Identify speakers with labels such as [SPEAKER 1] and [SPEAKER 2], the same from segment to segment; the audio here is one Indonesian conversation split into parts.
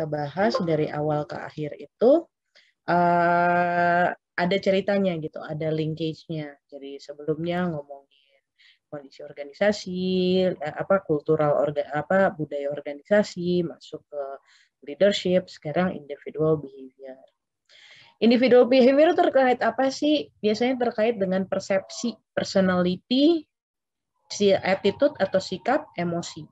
[SPEAKER 1] kita bahas dari awal ke akhir itu uh, ada ceritanya gitu, ada linkage-nya. Jadi sebelumnya ngomongin kondisi organisasi, eh, apa kultural orga, apa budaya organisasi, masuk ke leadership, sekarang individual behavior. Individual behavior terkait apa sih? Biasanya terkait dengan persepsi, personality, attitude atau sikap, emosi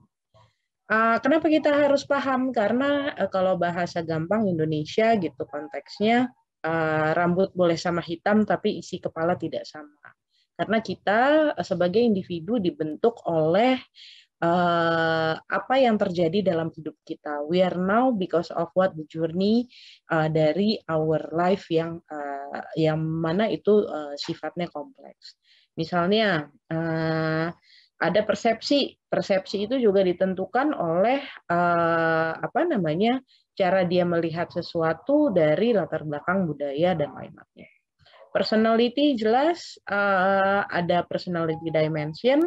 [SPEAKER 1] Eh, kenapa kita harus paham? Karena eh, kalau bahasa gampang Indonesia gitu konteksnya eh, rambut boleh sama hitam tapi isi kepala tidak sama. Karena kita sebagai individu dibentuk oleh uh, apa yang terjadi dalam hidup kita. We are now because of what the journey uh, dari our life yang uh, yang mana itu uh, sifatnya kompleks. Misalnya uh, ada persepsi. Persepsi itu juga ditentukan oleh uh, apa namanya cara dia melihat sesuatu dari latar belakang budaya dan lain-lainnya. Personality jelas uh, ada personality dimension.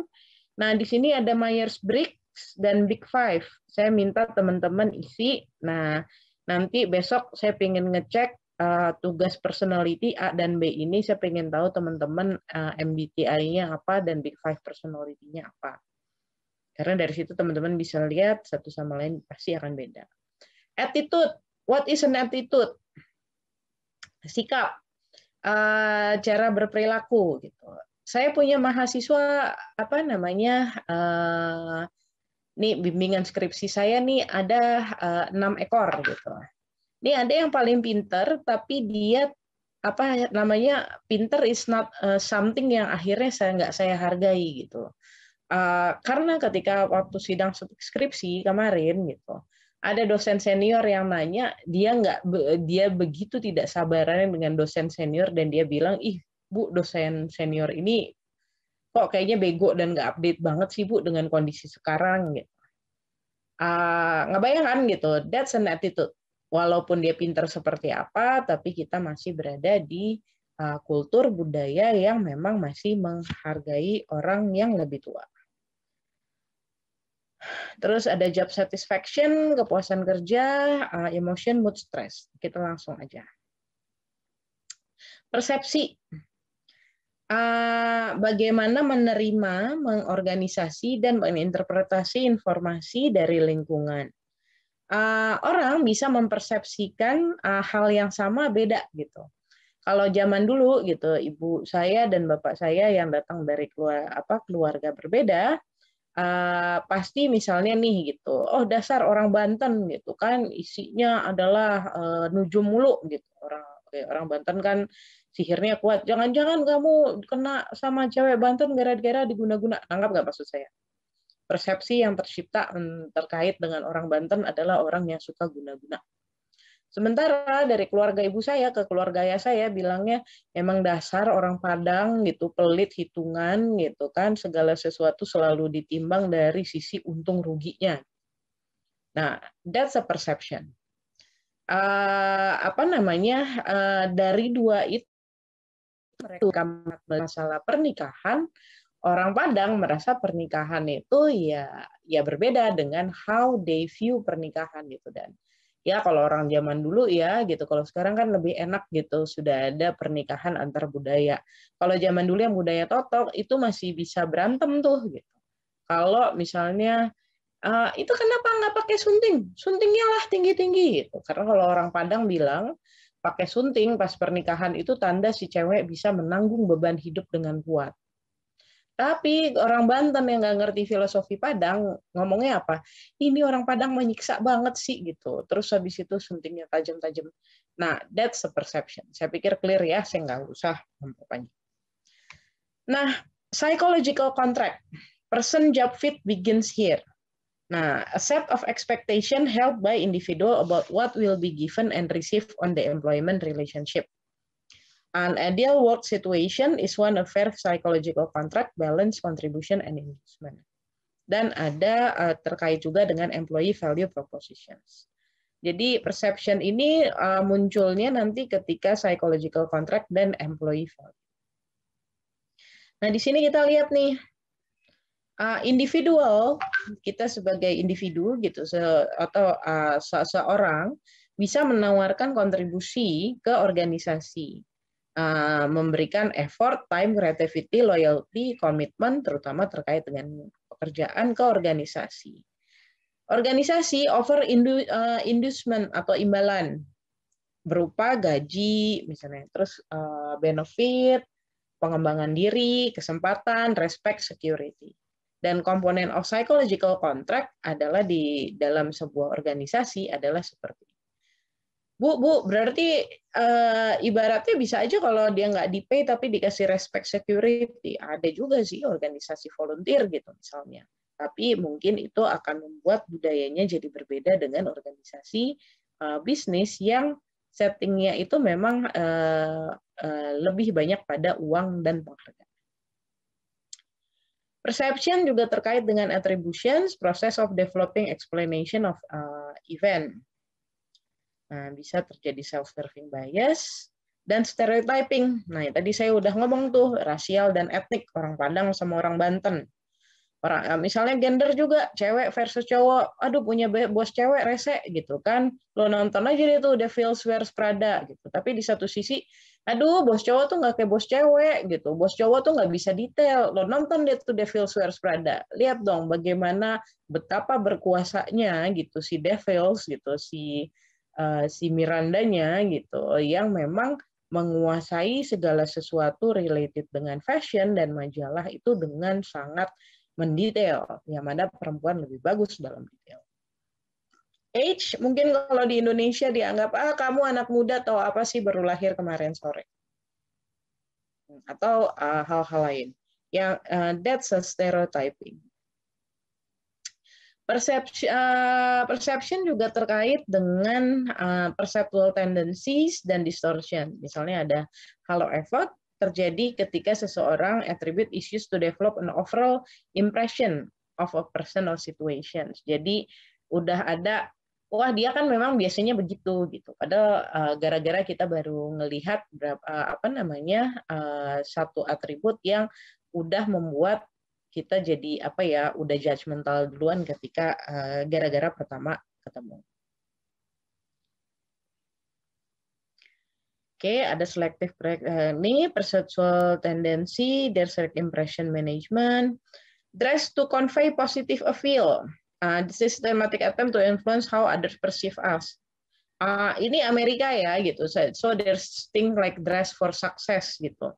[SPEAKER 1] Nah di sini ada Myers Briggs dan Big Five. Saya minta teman-teman isi. Nah nanti besok saya ingin ngecek uh, tugas personality A dan B ini saya pengen tahu teman-teman uh, eh, MBTI-nya apa dan Big Five personality-nya apa. Karena dari situ teman-teman bisa lihat satu sama lain pasti akan beda. Attitude. What is an attitude? Sikap. Uh, cara berperilaku gitu. Saya punya mahasiswa apa namanya uh, nih bimbingan skripsi saya nih ada enam ekor gitu ini ada yang paling pinter, tapi dia apa namanya pinter is not uh, something yang akhirnya saya nggak saya hargai gitu. Uh, karena ketika waktu sidang skripsi kemarin gitu, ada dosen senior yang nanya, dia nggak dia begitu tidak sabaran dengan dosen senior dan dia bilang, ih bu dosen senior ini kok kayaknya bego dan nggak update banget sih bu dengan kondisi sekarang gitu. Uh, eh, nggak bayangkan gitu, that's an attitude walaupun dia pinter seperti apa, tapi kita masih berada di uh, kultur budaya yang memang masih menghargai orang yang lebih tua. Terus ada job satisfaction, kepuasan kerja, uh, emotion, mood, stress. Kita langsung aja. Persepsi. Uh, bagaimana menerima, mengorganisasi, dan menginterpretasi informasi dari lingkungan Eh, orang bisa mempersepsikan eh, hal yang sama beda gitu. Kalau zaman dulu gitu, ibu saya dan bapak saya yang datang dari keluarga apa keluarga berbeda, eh, pasti misalnya nih gitu, oh dasar orang Banten gitu kan isinya adalah uh, nujum mulu gitu orang orang Banten kan sihirnya kuat. Jangan-jangan kamu kena sama cewek Banten gara-gara diguna-guna. Anggap nggak maksud saya? persepsi yang tercipta terkait dengan orang Banten adalah orang yang suka guna-guna. Sementara dari keluarga ibu saya ke keluarga ayah saya bilangnya emang dasar orang Padang gitu, pelit hitungan gitu kan, segala sesuatu selalu ditimbang dari sisi untung ruginya. Nah, that's a perception. Uh, apa namanya uh, dari dua itu mereka masalah pernikahan orang Padang merasa pernikahan itu ya ya berbeda dengan how they view pernikahan gitu dan ya kalau orang zaman dulu ya gitu kalau sekarang kan lebih enak gitu sudah ada pernikahan antar budaya kalau zaman dulu yang budaya totok itu masih bisa berantem tuh gitu kalau misalnya uh, itu kenapa nggak pakai sunting suntingnya lah tinggi tinggi gitu karena kalau orang Padang bilang pakai sunting pas pernikahan itu tanda si cewek bisa menanggung beban hidup dengan kuat tapi orang Banten yang nggak ngerti filosofi Padang ngomongnya apa? Ini orang Padang menyiksa banget sih gitu. Terus habis itu suntingnya tajam-tajam. Nah, that's the perception. Saya pikir clear ya, saya nggak usah memperpanjang. Nah, psychological contract. Person job fit begins here. Nah, a set of expectation held by individual about what will be given and received on the employment relationship. An ideal work situation is one of fair psychological contract, balance, contribution, and engagement. Dan ada uh, terkait juga dengan employee value propositions. Jadi perception ini uh, munculnya nanti ketika psychological contract dan employee value. Nah di sini kita lihat nih uh, individual kita sebagai individu gitu se atau uh, se seorang bisa menawarkan kontribusi ke organisasi Eh, memberikan effort, time, creativity, loyalty, komitmen, terutama terkait dengan pekerjaan ke organisasi. Organisasi over indu, uh, inducement atau imbalan berupa gaji, misalnya, terus uh, benefit, pengembangan diri, kesempatan, respect, security. Dan komponen of psychological contract adalah di dalam sebuah organisasi adalah seperti Bu, bu, berarti uh, ibaratnya bisa aja kalau dia nggak di pay tapi dikasih respect security. Ada juga sih organisasi volunteer gitu misalnya. Tapi mungkin itu akan membuat budayanya jadi berbeda dengan organisasi uh, bisnis yang settingnya itu memang uh, uh, lebih banyak pada uang dan penghargaan. Perception juga terkait dengan attributions, process of developing explanation of uh, event Nah, bisa terjadi self-serving bias dan stereotyping. Nah, ya tadi saya udah ngomong tuh rasial dan etnik orang Padang sama orang Banten. Orang eh, misalnya gender juga cewek versus cowok. Aduh punya bos cewek rese gitu kan. Lo nonton aja deh tuh The Feels Wears Prada gitu. Tapi di satu sisi aduh bos cowok tuh nggak kayak bos cewek gitu bos cowok tuh nggak bisa detail lo nonton deh tuh Devil Wears Prada lihat dong bagaimana betapa berkuasanya gitu si Devils gitu si uh, si Mirandanya gitu yang memang menguasai segala sesuatu related dengan fashion dan majalah itu dengan sangat mendetail yang mana perempuan lebih bagus dalam detail age mungkin kalau di Indonesia dianggap ah kamu anak muda atau apa sih baru lahir kemarin sore atau ah, hal-hal uh, lain yang uh, that's a stereotyping persepsi uh, eh, perception juga terkait dengan uh, perceptual tendencies dan distortion. Misalnya ada halo effort terjadi ketika seseorang attribute issues to develop an overall impression of a person or situation. Jadi udah ada, wah dia kan memang biasanya begitu gitu. Padahal gara eh, gara-gara kita baru ngelihat berapa, uh, apa namanya uh, satu atribut yang udah membuat kita jadi apa ya udah judgmental duluan ketika eh, gara-gara uh, pertama ketemu. Oke, okay, ada selective uh, eh, ini perceptual tendency, direct impression management, dress to convey positive appeal. Uh, this is systematic attempt to influence how others perceive us. Uh, ini Amerika ya gitu. So, so there's thing like dress for success gitu.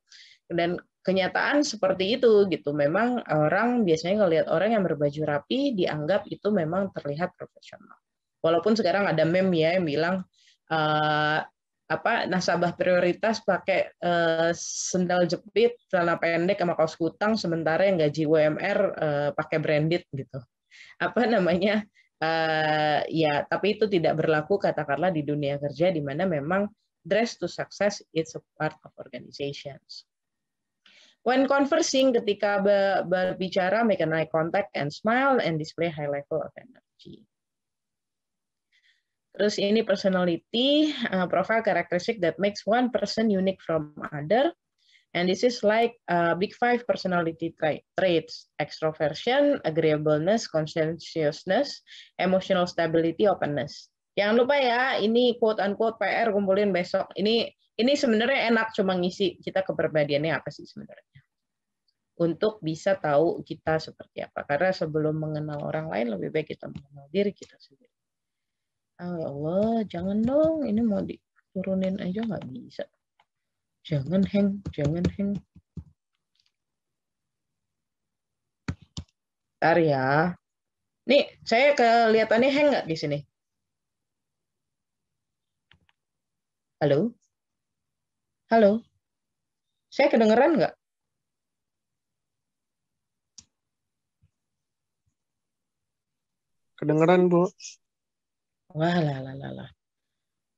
[SPEAKER 1] Dan kenyataan seperti itu gitu. Memang orang biasanya ngelihat orang yang berbaju rapi dianggap itu memang terlihat profesional. Walaupun sekarang ada meme ya yang bilang uh, apa nasabah prioritas pakai uh, sendal jepit, celana pendek sama kaos kutang sementara yang gaji UMR uh, eh, pakai branded gitu. Apa namanya? Uh, ya, tapi itu tidak berlaku katakanlah di dunia kerja di mana memang dress to success it's a part of organizations When conversing, ketika berbicara, make an eye contact and smile and display high level of energy. Terus ini personality, uh, profile characteristic that makes one person unique from other. And this is like uh, big five personality tra traits, extroversion, agreeableness, conscientiousness, emotional stability, openness. Jangan lupa ya, ini quote unquote PR kumpulin besok. Ini ini sebenarnya enak cuma ngisi kita keberbadiannya apa sih sebenarnya untuk bisa tahu kita seperti apa. Karena sebelum mengenal orang lain, lebih baik kita mengenal diri kita sendiri. Oh, ya Allah, jangan dong. Ini mau diturunin aja nggak bisa. Jangan hang, jangan hang. Bentar ya. Nih, saya kelihatannya hang nggak di sini? Halo? Halo? Saya kedengeran nggak? Kedengeran, Bu. Wah, lah, lah, lah, lah.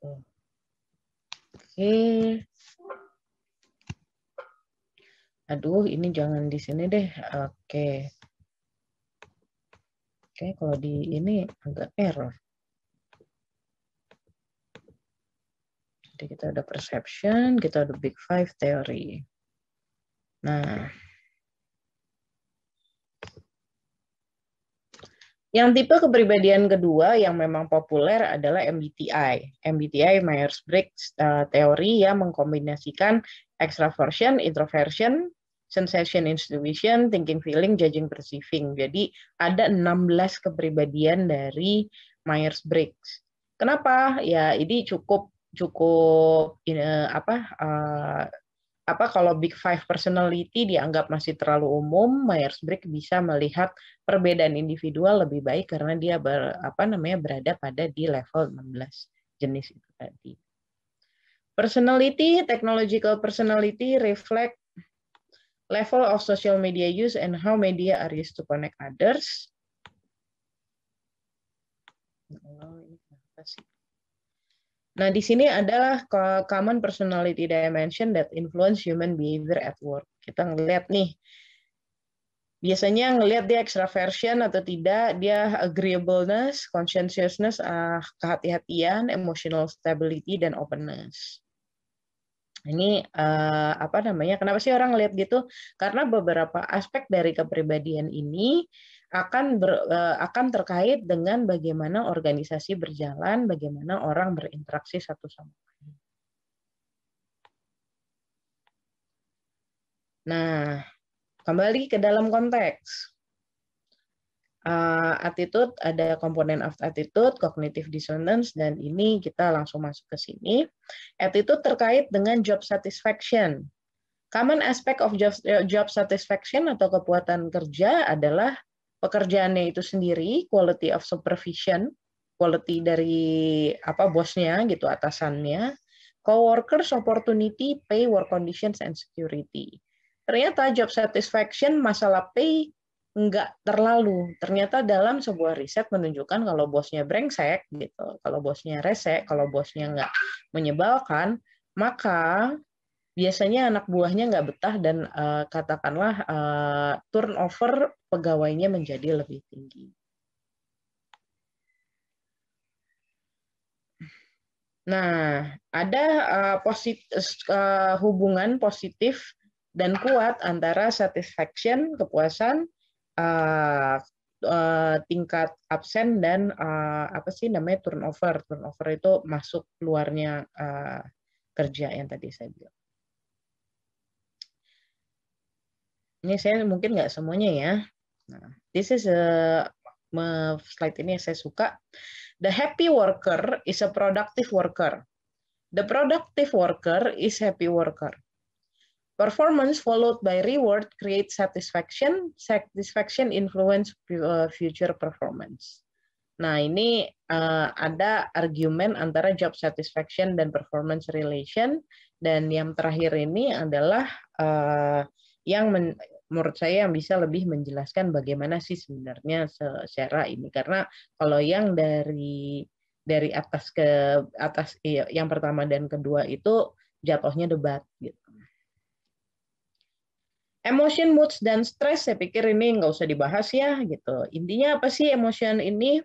[SPEAKER 1] Oke. Okay. Aduh, ini jangan di sini deh. Oke. Okay. Oke, okay, kalau di ini agak error. Jadi kita ada perception, kita ada big five theory. Nah, Yang tipe kepribadian kedua yang memang populer adalah MBTI. MBTI Myers-Briggs uh, eh, teori yang mengkombinasikan extraversion, introversion, sensation, intuition, thinking, feeling, judging, perceiving. Jadi ada 16 kepribadian dari Myers-Briggs. Kenapa? Ya ini cukup cukup ini, eh, apa uh, apa kalau Big Five personality dianggap masih terlalu umum, Myers-Briggs bisa melihat perbedaan individual lebih baik karena dia ber, apa namanya berada pada di level 16 jenis itu tadi. Personality, technological personality reflect level of social media use and how media are used to connect others. Oh, ini apa sih? Nah, di sini adalah common personality dimension that influence human behavior at work. Kita ngeliat nih, biasanya ngelihat dia extraversion atau tidak, dia agreeableness, conscientiousness, uh, kehati-hatian, emotional stability, dan openness. Ini uh, apa namanya? Kenapa sih orang ngelihat gitu? Karena beberapa aspek dari kepribadian ini akan ber, eh, akan terkait dengan bagaimana organisasi berjalan, bagaimana orang berinteraksi satu sama lain. Nah, kembali ke dalam konteks. Uh, attitude ada komponen of attitude, cognitive dissonance dan ini kita langsung masuk ke sini. Attitude terkait dengan job satisfaction. Common aspect of job, eh, job satisfaction atau kepuatan kerja adalah pekerjaannya itu sendiri, quality of supervision, quality dari apa bosnya gitu atasannya, coworkers opportunity, pay, work conditions and security. Ternyata job satisfaction masalah pay nggak terlalu. Ternyata dalam sebuah riset menunjukkan kalau bosnya brengsek gitu, kalau bosnya resek, kalau bosnya nggak menyebalkan, maka biasanya anak buahnya nggak betah dan uh, katakanlah uh, turnover pegawainya menjadi lebih tinggi. Nah, ada uh, posit uh, hubungan positif dan kuat antara satisfaction, kepuasan, uh, uh, tingkat absen dan uh, apa sih namanya turnover. Turnover itu masuk keluarnya uh, kerja yang tadi saya bilang. Ini saya mungkin nggak semuanya ya. Nah, this is a slide ini yang saya suka. The happy worker is a productive worker. The productive worker is happy worker. Performance followed by reward create satisfaction. Satisfaction influence uh, future performance. Nah, ini uh, ada argumen antara job satisfaction dan performance relation. Dan yang terakhir ini adalah uh, yang men menurut saya yang bisa lebih menjelaskan bagaimana sih sebenarnya secara ini karena kalau yang dari dari atas ke atas iya, yang pertama dan kedua itu jatuhnya debat gitu. Emotion, moods, dan stress saya pikir ini nggak usah dibahas ya gitu. Intinya apa sih emotion ini?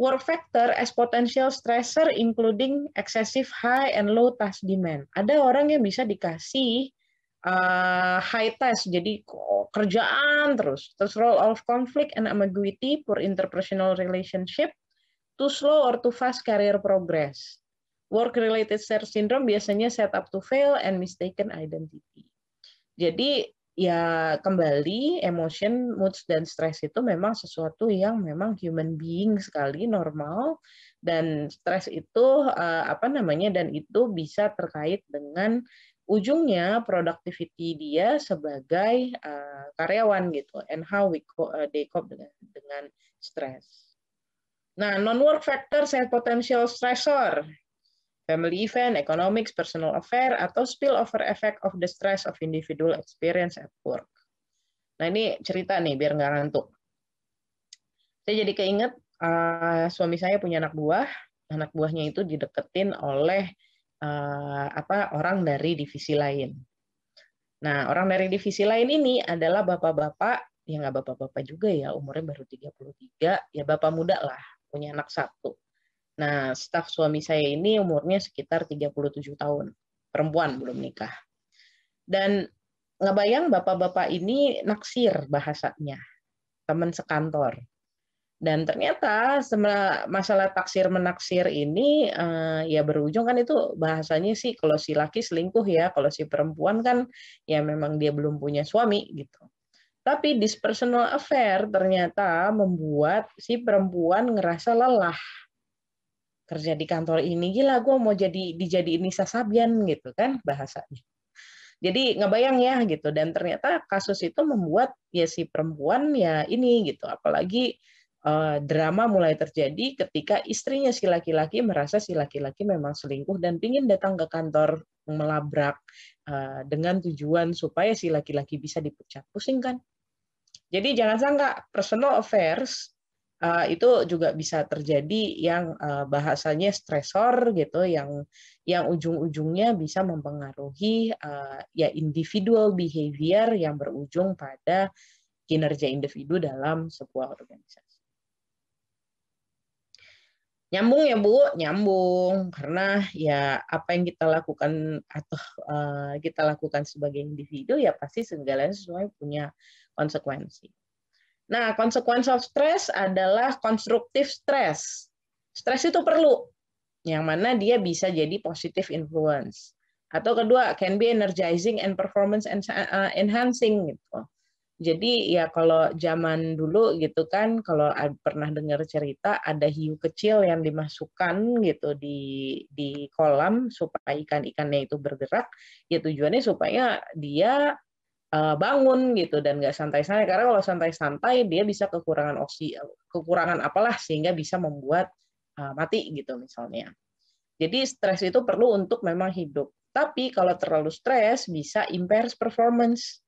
[SPEAKER 1] Work factor as potential stressor including excessive high and low task demand. Ada orang yang bisa dikasih uh, high test, jadi kerjaan terus. Terus role of conflict and ambiguity, poor interpersonal relationship, too slow or too fast career progress. Work-related stress syndrome biasanya set up to fail and mistaken identity. Jadi ya kembali emotion, moods dan stress itu memang sesuatu yang memang human being sekali normal dan stress itu eh, apa namanya dan itu bisa terkait dengan ujungnya productivity dia sebagai eh, karyawan gitu and how we co uh, they cope dengan, dengan stress. Nah, non work factors and potential stressor, family event, economics, personal affair atau spillover effect of the stress of individual experience at work. Nah, ini cerita nih biar nggak ngantuk. Saya jadi keinget uh, suami saya punya anak buah, anak buahnya itu dideketin oleh uh, apa orang dari divisi lain. Nah, orang dari divisi lain ini adalah bapak-bapak, ya nggak bapak-bapak juga ya, umurnya baru 33, ya bapak muda lah, punya anak satu. Nah, staf suami saya ini umurnya sekitar 37 tahun, perempuan belum nikah. Dan ngebayang bapak-bapak ini naksir bahasanya, teman sekantor dan ternyata masalah taksir menaksir ini uh, ya berujung kan itu bahasanya sih kalau si laki selingkuh ya kalau si perempuan kan ya memang dia belum punya suami gitu tapi dispersonal affair ternyata membuat si perempuan ngerasa lelah kerja di kantor ini gila gue mau jadi dijadiin Nisa Sabian gitu kan bahasanya jadi ngebayang ya gitu dan ternyata kasus itu membuat ya si perempuan ya ini gitu apalagi Eh, drama mulai terjadi ketika istrinya si laki-laki merasa si laki-laki memang selingkuh dan ingin datang ke kantor melabrak eh, dengan tujuan supaya si laki-laki bisa dipecat. Pusing kan? Jadi jangan sangka personal affairs eh, itu juga bisa terjadi yang bahasanya stresor gitu yang yang ujung-ujungnya bisa mempengaruhi ya individual behavior yang berujung pada kinerja individu dalam sebuah organisasi nyambung ya bu nyambung karena ya apa yang kita lakukan atau uh, kita lakukan sebagai individu ya pasti segala sesuai punya konsekuensi nah konsekuensi of stress adalah konstruktif stress stress itu perlu yang mana dia bisa jadi positive influence atau kedua can be energizing and performance eh, enhancing gitu jadi ya kalau zaman dulu gitu kan, kalau pernah dengar cerita ada hiu kecil yang dimasukkan gitu di di kolam supaya ikan-ikannya itu bergerak. Ya tujuannya supaya dia eh, bangun gitu dan nggak santai-santai. Karena kalau santai-santai dia bisa kekurangan oksi, kekurangan apalah sehingga bisa membuat uh, mati gitu misalnya. Jadi stres itu perlu untuk memang hidup. Tapi kalau terlalu stres bisa impairs performance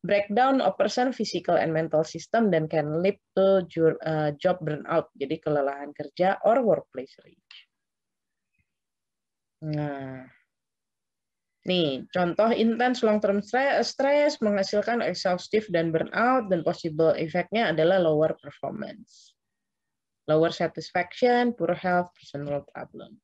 [SPEAKER 1] breakdown of person physical and mental system dan can lead to uh, job burnout, jadi kelelahan kerja or workplace rage. Nah, nih contoh intense long term stress menghasilkan exhaustive dan burnout dan possible efeknya adalah lower performance, lower satisfaction, poor health, personal problem.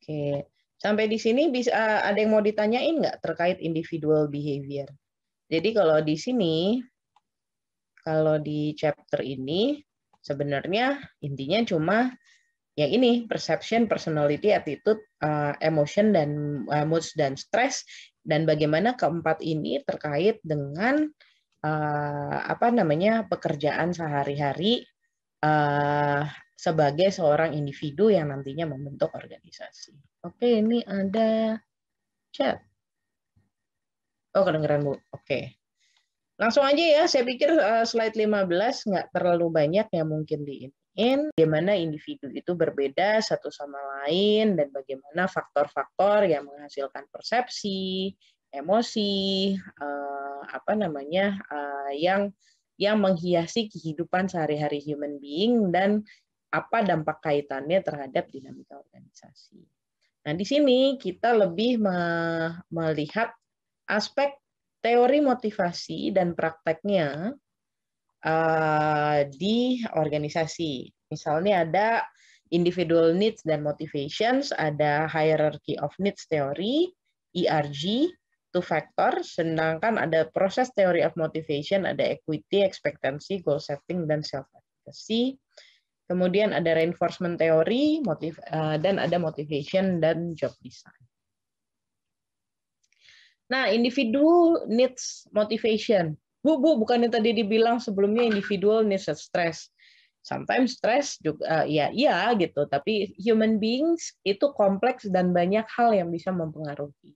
[SPEAKER 1] Oke, sampai di sini bisa eh, ada yang mau ditanyain nggak terkait individual behavior? Jadi kalau di sini, kalau di chapter ini sebenarnya intinya cuma yang ini perception, personality, attitude, eh, emotion dan eh, moods dan stress dan bagaimana keempat ini terkait dengan apa namanya pekerjaan sehari-hari sebagai seorang individu yang nantinya membentuk organisasi. Oke, ini ada chat. Oh, kedengeran Bu. Oke. Langsung aja ya, saya pikir eh, slide 15 nggak terlalu banyak yang mungkin di in bagaimana individu itu berbeda satu sama lain dan bagaimana faktor-faktor yang menghasilkan persepsi, emosi, eh, apa namanya eh, yang yang menghiasi kehidupan sehari-hari human being dan apa dampak kaitannya terhadap dinamika organisasi. Nah, di sini kita lebih melihat aspek teori motivasi dan prakteknya eh, di organisasi. Misalnya ada individual needs dan motivations, ada hierarchy of needs theory, ERG, two factor, sedangkan ada proses theory of motivation, ada equity, expectancy, goal setting, dan self-efficacy. Kemudian ada reinforcement theory, motiv, eh, dan ada motivation dan job design. Nah, individual needs motivation. Bu, bu, bukannya tadi dibilang sebelumnya individual needs stress. Sometimes stress juga, uh, ya, iya gitu. Tapi human beings itu kompleks dan banyak hal yang bisa mempengaruhi.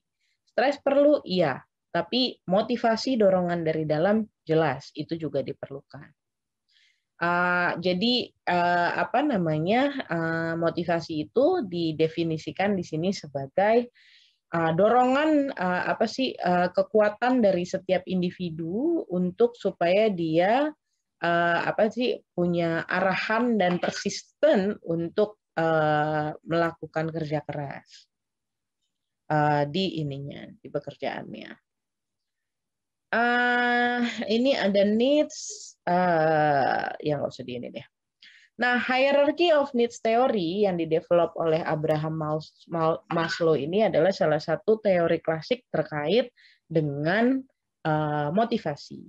[SPEAKER 1] Stress perlu, iya. Tapi motivasi dorongan dari dalam jelas itu juga diperlukan. Uh, jadi uh, apa namanya uh, motivasi itu didefinisikan di sini sebagai uh, dorongan uh, apa sih uh, kekuatan dari setiap individu untuk supaya dia uh, apa sih punya arahan dan persisten untuk uh, melakukan kerja keras uh, di ininya di pekerjaannya. Uh, ini ada needs uh, eh, yang nggak usah di ini deh. Nah, hierarchy of needs teori yang didevelop oleh Abraham Maslow ini adalah salah satu teori klasik terkait dengan uh, motivasi.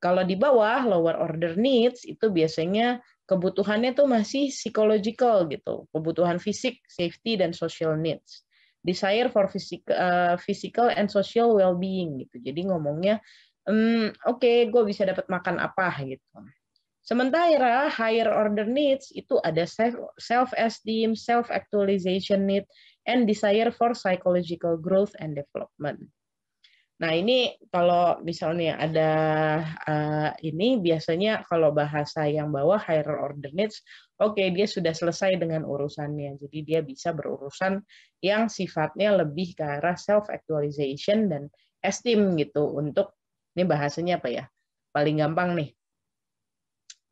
[SPEAKER 1] Kalau di bawah lower order needs itu biasanya kebutuhannya tuh masih psychological gitu, kebutuhan fisik, safety dan social needs desire for physical, uh, eh, physical and social well-being gitu. Jadi ngomongnya, um, oke, okay, gue bisa dapat makan apa gitu. Sementara higher order needs itu ada self esteem, self actualization need, and desire for psychological growth and development. Nah ini kalau misalnya ada uh, ini biasanya kalau bahasa yang bawah higher order needs, oke okay, dia sudah selesai dengan urusannya, jadi dia bisa berurusan yang sifatnya lebih ke arah self actualization dan esteem gitu untuk ini bahasanya apa ya paling gampang nih.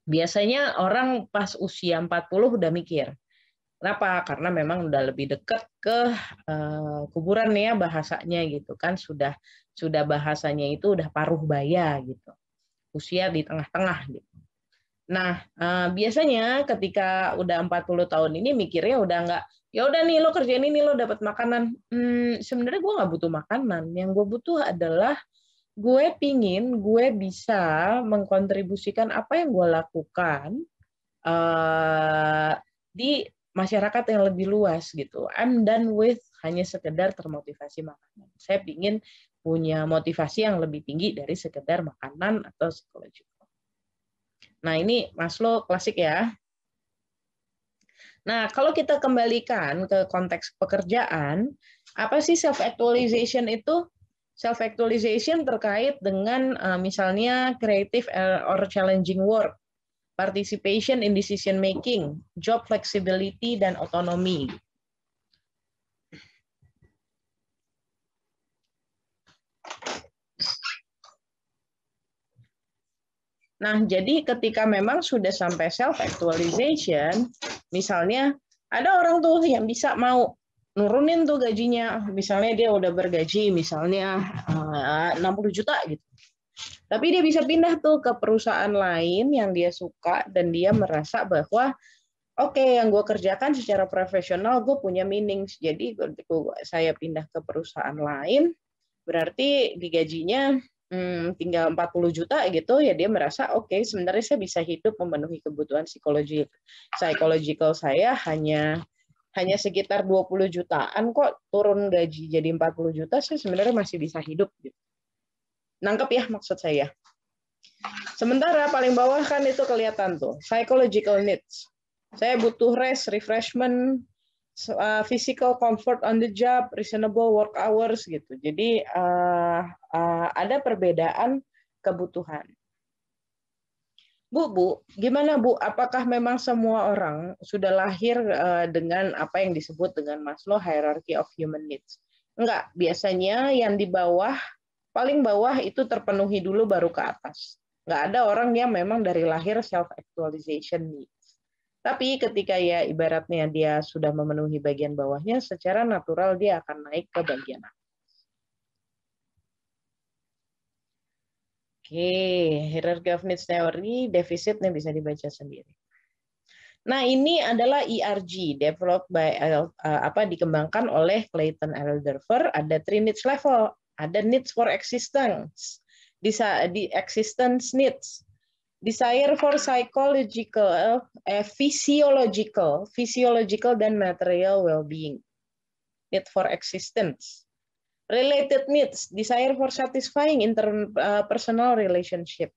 [SPEAKER 1] Biasanya orang pas usia 40 udah mikir, Kenapa? Karena memang udah lebih dekat ke uh, kuburan ya bahasanya gitu kan sudah sudah bahasanya itu udah paruh baya gitu. Usia di tengah-tengah gitu. Nah, eh, biasanya ketika udah 40 tahun ini mikirnya udah nggak ya udah nih lo kerjain ini lo dapat makanan. Hmm, sebenarnya gue nggak butuh makanan. Yang gue butuh adalah gue pingin gue bisa mengkontribusikan apa yang gue lakukan uh, di masyarakat yang lebih luas gitu. I'm done with hanya sekedar termotivasi makanan. Saya ingin punya motivasi yang lebih tinggi dari sekedar makanan atau psychological. Nah, ini Maslow klasik ya. Nah, kalau kita kembalikan ke konteks pekerjaan, apa sih self actualization itu? Self actualization terkait dengan eh, misalnya creative eh, or challenging work, participation in decision making, job flexibility dan autonomy. Nah, jadi ketika memang sudah sampai self-actualization, misalnya ada orang tuh yang bisa mau nurunin tuh gajinya, misalnya dia udah bergaji misalnya 60 eh, juta gitu. Tapi dia bisa pindah tuh ke perusahaan lain yang dia suka dan dia merasa bahwa oke okay, yang gue kerjakan secara profesional gue punya meaning jadi gua saya pindah ke perusahaan lain berarti di gajinya hmm, tinggal 40 juta gitu ya dia merasa oke okay, sebenarnya saya bisa hidup memenuhi kebutuhan psikologi psychological saya hanya hanya sekitar 20 jutaan kok turun gaji jadi 40 juta saya sebenarnya masih bisa hidup gitu. Nangkep ya maksud saya. Sementara paling bawah kan itu kelihatan tuh, psychological needs. Saya butuh rest, refreshment, uh, physical comfort on the job, reasonable work hours gitu. Jadi uh, uh, ada perbedaan kebutuhan. Bu, Bu, gimana Bu? Apakah memang semua orang sudah lahir uh, dengan apa yang disebut dengan Maslow hierarchy of human needs? Enggak, biasanya yang di bawah paling bawah itu terpenuhi dulu baru ke atas. Enggak ada orang yang memang dari lahir self actualization nih. Tapi ketika ya ibaratnya dia sudah memenuhi bagian bawahnya, secara natural dia akan naik ke bagian atas. Oke, hierarchy of needs theory, defisitnya bisa dibaca sendiri. Nah, ini adalah ERG developed by e, apa dikembangkan oleh Clayton Elderfer, ada three needs level, ada needs for existence, di, di existence needs, desire for psychological, eh, physiological, physiological dan material well-being, need for existence, related needs, desire for satisfying interpersonal eh, relationship,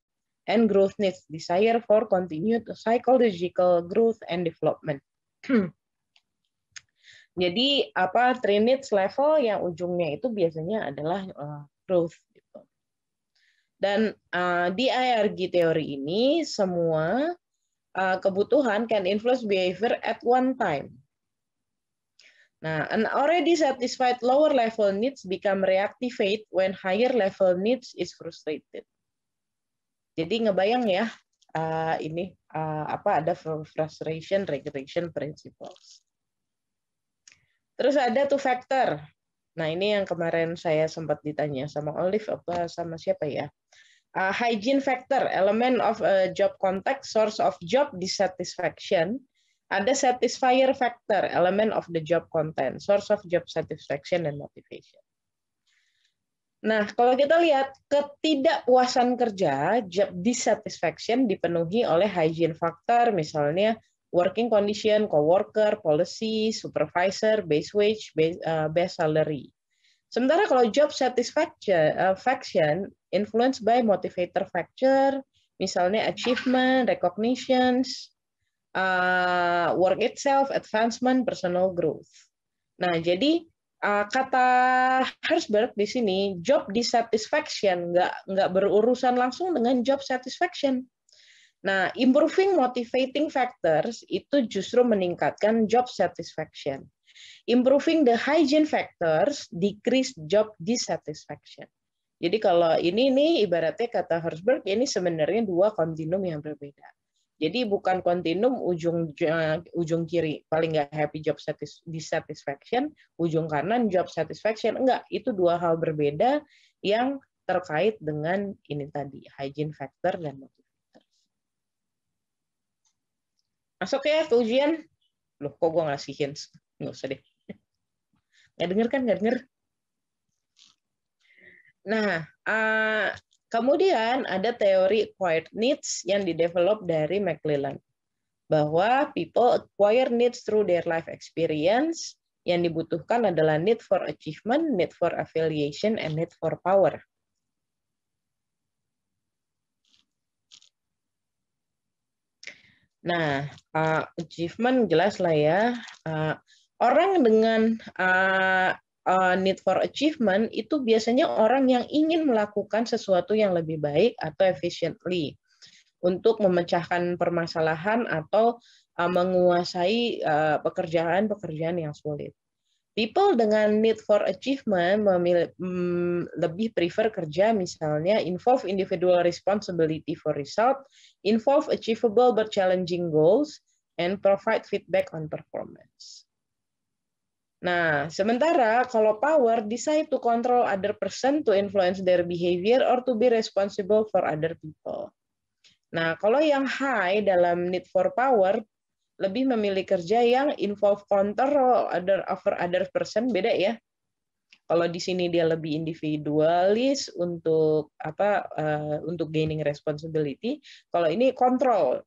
[SPEAKER 1] and growth needs, desire for continued psychological growth and development. Jadi apa three needs level yang ujungnya itu biasanya adalah uh, growth. Dan uh, di IRG teori ini semua uh, kebutuhan can influence behavior at one time. Nah, an already satisfied lower level needs become reactivate when higher level needs is frustrated. Jadi ngebayang ya, uh, ini uh, apa ada frustration regression principles. Terus ada two factor Nah, ini yang kemarin saya sempat ditanya sama Olive apa sama siapa ya? Uh, hygiene factor, element of a job context, source of job dissatisfaction. Ada satisfier factor, element of the job content, source of job satisfaction and motivation. Nah, kalau kita lihat ketidakpuasan kerja, job dissatisfaction dipenuhi oleh hygiene factor, misalnya working condition, coworker, policy, supervisor, base wage, base, uh, base salary. Sementara kalau job satisfaction, uh, influenced by motivator factor, misalnya achievement, recognitions, uh, work itself, advancement, personal growth. Nah, jadi uh, kata Herzberg di sini, job dissatisfaction nggak berurusan langsung dengan job satisfaction, Nah, improving motivating factors itu justru meningkatkan job satisfaction. Improving the hygiene factors decrease job dissatisfaction. Jadi kalau ini nih ibaratnya kata Herzberg ini sebenarnya dua kontinum yang berbeda. Jadi bukan kontinum ujung eh, ujung kiri paling nggak happy job satis dissatisfaction, ujung kanan job satisfaction enggak. Itu dua hal berbeda yang terkait dengan ini tadi hygiene factor dan motivation. masuk ya ke ujian loh kok gue ngasih hints nggak usah deh nggak denger kan nggak denger nah uh, kemudian ada teori acquired needs yang didevelop dari McClellan bahwa people acquire needs through their life experience yang dibutuhkan adalah need for achievement, need for affiliation, and need for power. Nah, uh, achievement jelas lah ya. Uh, orang dengan uh, uh, need for achievement itu biasanya orang yang ingin melakukan sesuatu yang lebih baik atau efficiently untuk memecahkan permasalahan atau uh, menguasai uh, pekerjaan-pekerjaan uh, yang sulit. People dengan need for achievement memilih, mm, lebih prefer kerja misalnya involve individual responsibility for result, involve achievable but challenging goals, and provide feedback on performance. Nah, sementara kalau power decide to control other person to influence their behavior or to be responsible for other people. Nah, kalau yang high dalam need for power lebih memilih kerja yang involve control other over other person beda ya kalau di sini dia lebih individualis untuk apa uh, untuk gaining responsibility kalau ini control,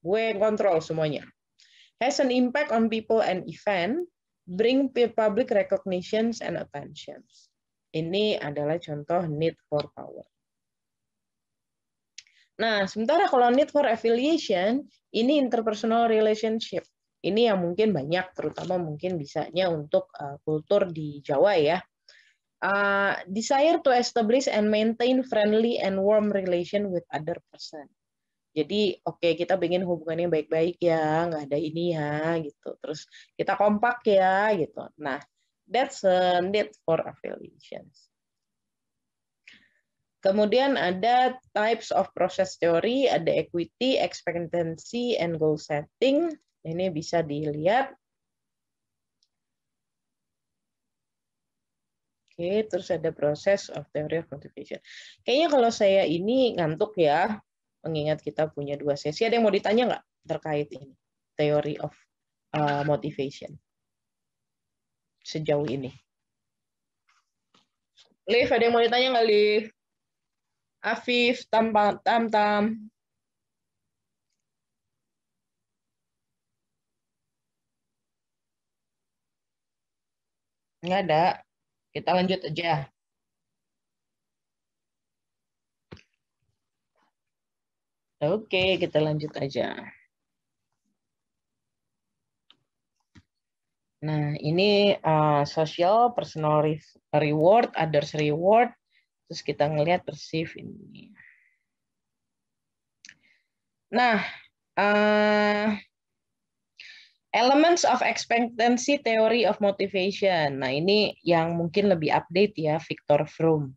[SPEAKER 1] gue kontrol semuanya has an impact on people and event bring public recognitions and attentions ini adalah contoh need for power Nah, sementara kalau need for affiliation, ini interpersonal relationship. Ini yang mungkin banyak, terutama mungkin bisanya untuk uh, kultur di Jawa ya. Uh, desire to establish and maintain friendly and warm relation with other person. Jadi, oke okay, kita ingin hubungannya baik-baik ya, nggak ada ini ya, gitu. Terus kita kompak ya, gitu. Nah, that's a need for affiliations. Kemudian ada types of process theory, ada equity, expectancy, and goal setting. Ini bisa dilihat. Oke, terus ada process of theory of motivation. Kayaknya kalau saya ini ngantuk ya, mengingat kita punya dua sesi. Ada yang mau ditanya nggak terkait ini? Theory of uh, motivation. Sejauh ini. Liv, ada yang mau ditanya nggak, Liv? Afif, Tam Tam, tam. Nggak ada. Kita lanjut aja. Oke, kita lanjut aja. Nah, ini uh, social personal reward, others reward, Terus kita ngelihat persif ini. Nah, uh, Elements of Expectancy Theory of Motivation. Nah, ini yang mungkin lebih update ya, Victor Frum.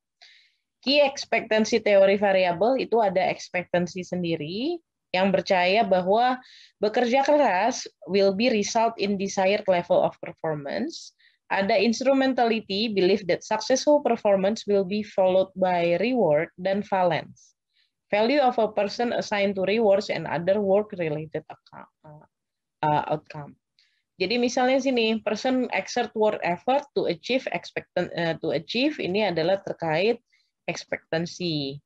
[SPEAKER 1] Key expectancy theory variable itu ada expectancy sendiri yang percaya bahwa bekerja keras will be result in desired level of performance. Ada instrumentality, belief that successful performance will be followed by reward dan valence. Value of a person assigned to rewards and other work-related uh, outcome. Jadi misalnya sini person exert work effort to achieve expectant uh, to achieve ini adalah terkait expectancy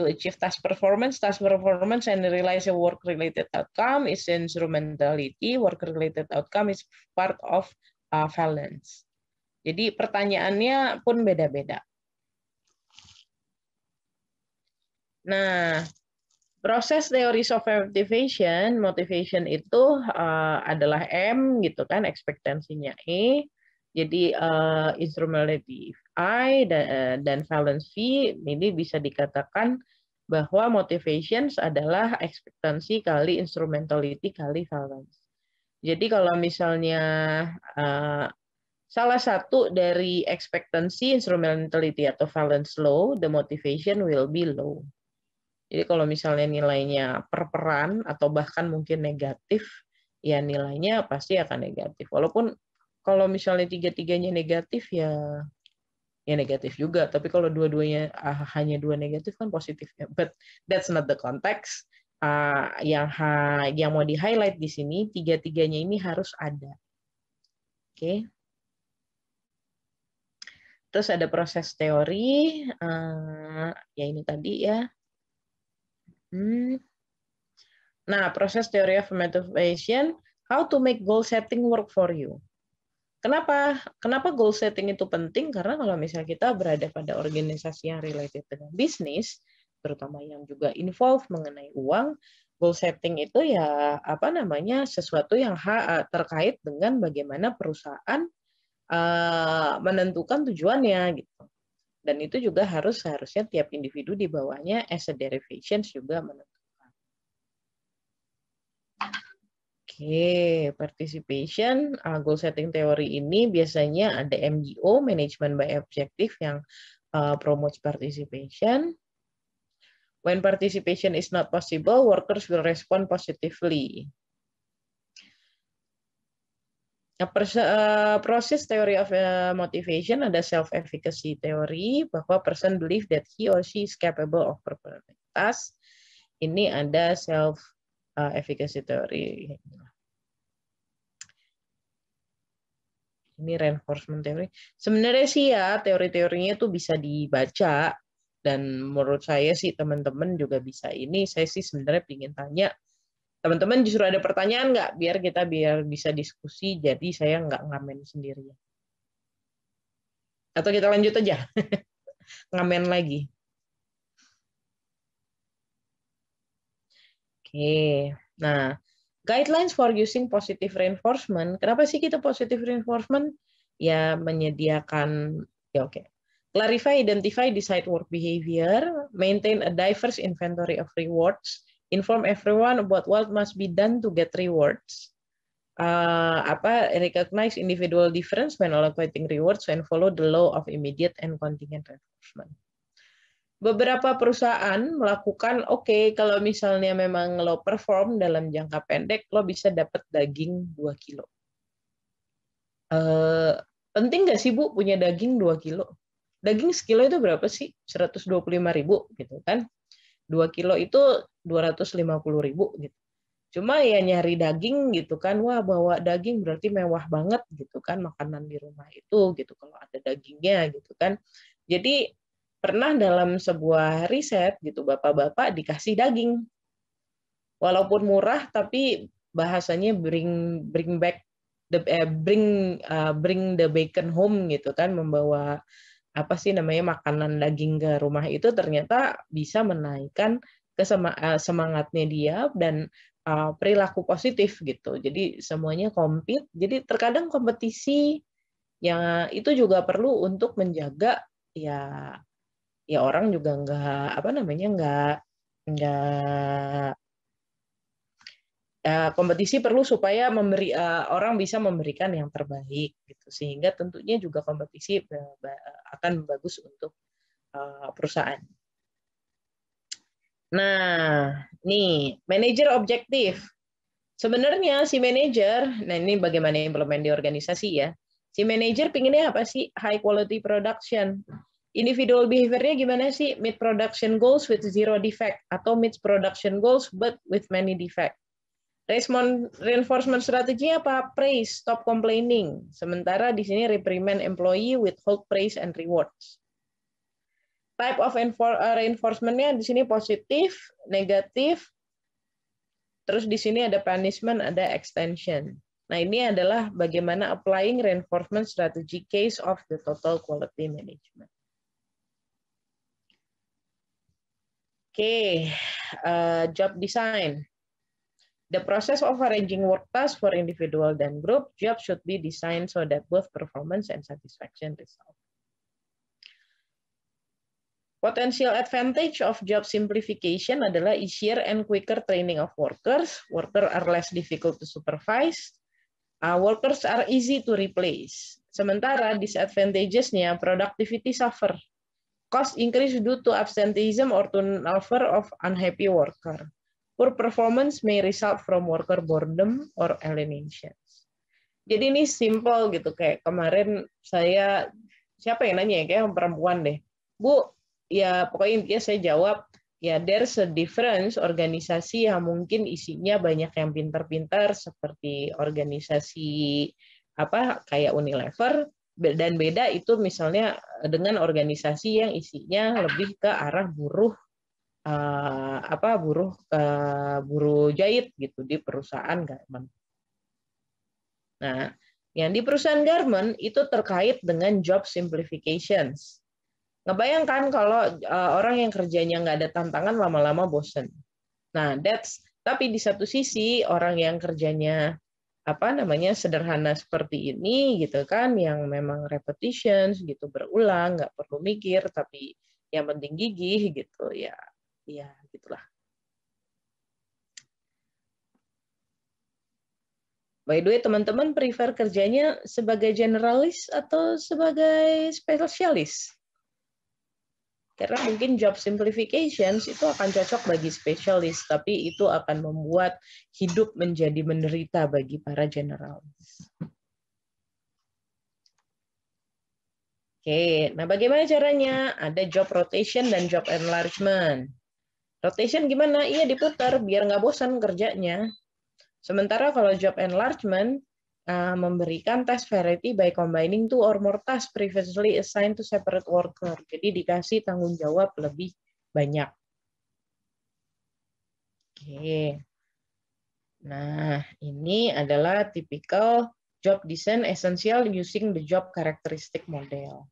[SPEAKER 1] to achieve task performance task performance and realize a work related outcome is instrumentality work related outcome is part of uh, valence. Jadi pertanyaannya pun beda-beda. Nah, proses teori software motivation, motivation itu uh, adalah M gitu kan, ekspektasinya E, jadi uh, instrumentality I dan, uh, dan valence V ini bisa dikatakan bahwa motivations adalah ekspektasi kali instrumentality kali valence. Jadi kalau misalnya uh, salah satu dari expectancy instrumentality atau valence low, the motivation will be low. Jadi kalau misalnya nilainya perperan atau bahkan mungkin negatif, ya nilainya pasti akan negatif. Walaupun kalau misalnya tiga-tiganya negatif ya ya negatif juga tapi kalau dua-duanya ah, hanya dua negatif kan positif ya. but that's not the context uh, yang ha, yang mau di highlight di sini tiga tiganya ini harus ada oke okay. terus ada proses teori uh, ya ini tadi ya hmm. nah proses teori of motivation how to make goal setting work for you Kenapa? Kenapa goal setting itu penting? Karena kalau misalnya kita berada pada organisasi yang related dengan bisnis, terutama yang juga involve mengenai uang, goal setting itu ya apa namanya sesuatu yang terkait dengan bagaimana perusahaan uh, menentukan tujuannya gitu. Dan itu juga harus seharusnya tiap individu di bawahnya as a derivations juga menentukan. Oke, okay, participation uh, goal setting teori ini biasanya ada mgo management by objective yang uh, promotes participation When participation is not possible, workers will respond positively. Nah, eh, proses teori of uh, motivation ada self-efficacy theory bahwa person believe that he or she is capable of performing task. Ini ada self uh, efficacy theory. Ini reinforcement theory. Sebenarnya sih ya teori-teorinya itu bisa dibaca dan menurut saya sih teman-teman juga bisa ini saya sih sebenarnya ingin tanya teman-teman justru ada pertanyaan nggak biar kita biar bisa diskusi jadi saya nggak ngamen sendirian atau kita lanjut aja ngamen lagi oke nah guidelines for using positive reinforcement. Kenapa sih kita positive reinforcement? Ya menyediakan ya oke. Okay. Clarify, identify desired work behavior, maintain a diverse inventory of rewards, inform everyone about what must be done to get rewards, uh, apa recognize individual difference when allocating rewards and follow the law of immediate and contingent reinforcement. Beberapa perusahaan melakukan, oke, okay, kalau misalnya memang lo perform dalam jangka pendek, lo bisa dapat daging 2 kilo. Uh, penting nggak sih, Bu, punya daging 2 kilo? daging sekilo itu berapa sih? 125 ribu gitu kan. 2 kilo itu 250 ribu gitu. Cuma ya nyari daging gitu kan, wah bawa daging berarti mewah banget gitu kan makanan di rumah itu gitu kalau ada dagingnya gitu kan. Jadi pernah dalam sebuah riset gitu bapak-bapak dikasih daging. Walaupun murah tapi bahasanya bring bring back the eh, bring uh, bring the bacon home gitu kan membawa apa sih namanya makanan daging ke rumah itu ternyata bisa menaikkan eh, semangatnya dia dan eh, perilaku positif gitu. Jadi semuanya kompet. Jadi terkadang kompetisi yang itu juga perlu untuk menjaga ya ya orang juga nggak apa namanya nggak nggak Eh, kompetisi perlu supaya memberi eh, orang bisa memberikan yang terbaik gitu sehingga tentunya juga kompetisi eh, akan bagus untuk perusahaan. Nah, nih manajer objektif. Sebenarnya si manajer, nah ini bagaimana implement di organisasi ya. Si manajer pinginnya apa sih? High quality production. Individual behaviornya gimana sih? Meet production goals with zero defect atau meet production goals but with many defect Respon reinforcement strateginya apa? Praise, stop complaining. Sementara di sini reprimand employee, with hold praise and rewards. Type of eh, reinforcement-nya di sini positif, negatif, terus di sini ada punishment, ada extension. Nah, ini adalah bagaimana applying reinforcement strategy case of the total quality management. Oke, okay. uh, eh, job design. The process of arranging work tasks for individual dan group job should be designed so that both performance and satisfaction result. Potential advantage of job simplification adalah easier and quicker training of workers. Workers are less difficult to supervise. Uh, workers are easy to replace. Sementara disadvantagesnya productivity suffer. Cost increase due to absenteeism or turnover of unhappy workers. Poor performance may result from worker boredom or alienation. Jadi ini simple gitu kayak kemarin saya siapa yang nanya ya kayak perempuan deh. Bu, ya pokoknya intinya saya jawab ya there's a difference organisasi yang mungkin isinya banyak yang pintar-pintar seperti organisasi apa kayak Unilever dan beda itu misalnya dengan organisasi yang isinya lebih ke arah buruh uh, apa buruh uh, buruh jahit gitu di perusahaan garment. Nah, yang di perusahaan garment itu terkait dengan job simplifications. Ngebayangkan kalau uh, orang yang kerjanya nggak ada tantangan lama-lama bosen. Nah, that's tapi di satu sisi orang yang kerjanya apa namanya sederhana seperti ini gitu kan yang memang repetitions gitu berulang nggak perlu mikir tapi yang penting gigih gitu ya ya gitulah By the way, teman-teman prefer kerjanya sebagai generalis atau sebagai spesialis? Karena mungkin job simplifications itu akan cocok bagi spesialis, tapi itu akan membuat hidup menjadi menderita bagi para generalis. Oke, nah bagaimana caranya? Ada job rotation dan job enlargement. Rotation gimana? Iya diputar biar nggak bosan kerjanya. Sementara kalau job enlargement uh, memberikan task variety by combining two or more tasks previously assigned to separate worker. Jadi dikasih tanggung jawab lebih banyak. Oke. Nah, ini adalah typical job design essential using the job characteristic model.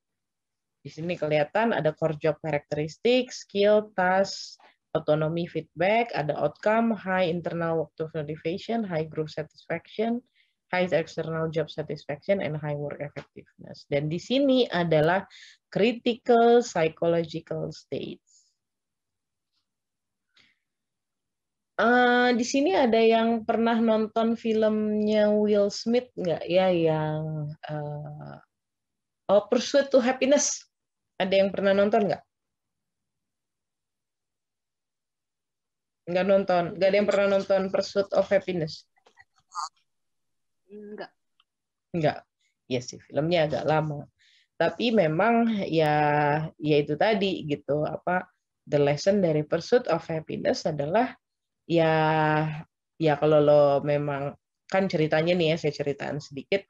[SPEAKER 1] Di sini kelihatan ada core job characteristic, skill, task, autonomy feedback, ada outcome, high internal work motivation, high group satisfaction, high external job satisfaction, and high work effectiveness. Dan di sini adalah critical psychological states. Uh, di sini ada yang pernah nonton filmnya Will Smith nggak ya yang uh, Oh Pursuit to Happiness? Ada yang pernah nonton nggak? Nggak nonton. Nggak ada yang pernah nonton Pursuit of Happiness? Enggak. Enggak. Ya sih, filmnya agak lama. Tapi memang ya, ya itu tadi gitu. Apa the lesson dari Pursuit of Happiness adalah ya ya kalau lo memang kan ceritanya nih ya saya ceritaan sedikit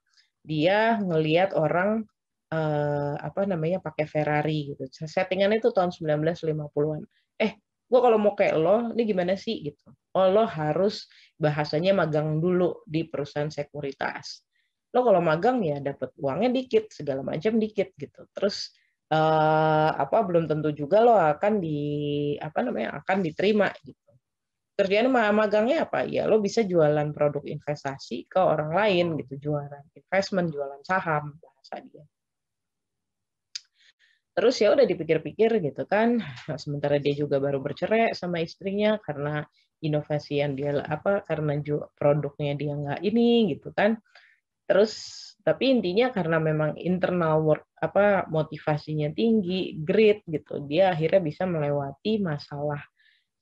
[SPEAKER 1] dia ngelihat orang eh, apa namanya pakai Ferrari gitu. Settingannya itu tahun 1950-an. Eh, gue kalau mau kayak lo ini gimana sih gitu oh lo harus bahasanya magang dulu di perusahaan sekuritas lo kalau magang ya dapat uangnya dikit segala macam dikit gitu terus eh, apa belum tentu juga lo akan di apa namanya akan diterima gitu kerjaan magangnya apa ya lo bisa jualan produk investasi ke orang lain gitu jualan investment jualan saham bahasa dia terus ya udah dipikir-pikir gitu kan nah, sementara dia juga baru bercerai sama istrinya karena inovasi yang dia apa karena produknya dia nggak ini gitu kan terus tapi intinya karena memang internal work apa motivasinya tinggi grit gitu dia akhirnya bisa melewati masalah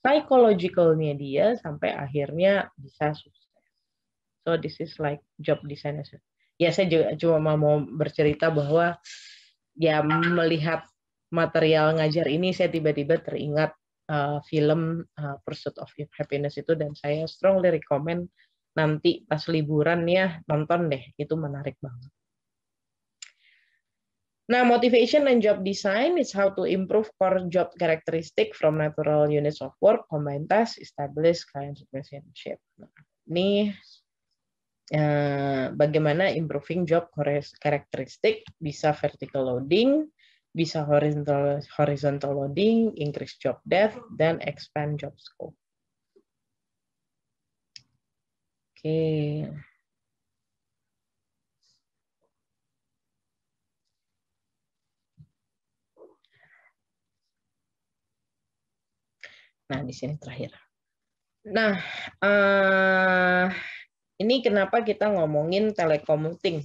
[SPEAKER 1] psychologicalnya dia sampai akhirnya bisa sukses so this is like job design ya saya juga cuma mau bercerita bahwa ya melihat material ngajar ini saya tiba-tiba teringat uh, film uh, Pursuit of Happiness itu dan saya strongly recommend nanti pas liburan ya nonton deh itu menarik banget. Nah, motivation and job design is how to improve core job characteristic from natural units of work, combine tasks, establish client relationship. Nah, ini Eh, bagaimana improving job characteristic bisa vertical loading, bisa horizontal horizontal loading, increase job depth, dan expand job scope. Oke. Okay. Nah, di sini terakhir. Nah, uh, ini kenapa kita ngomongin telecommuting?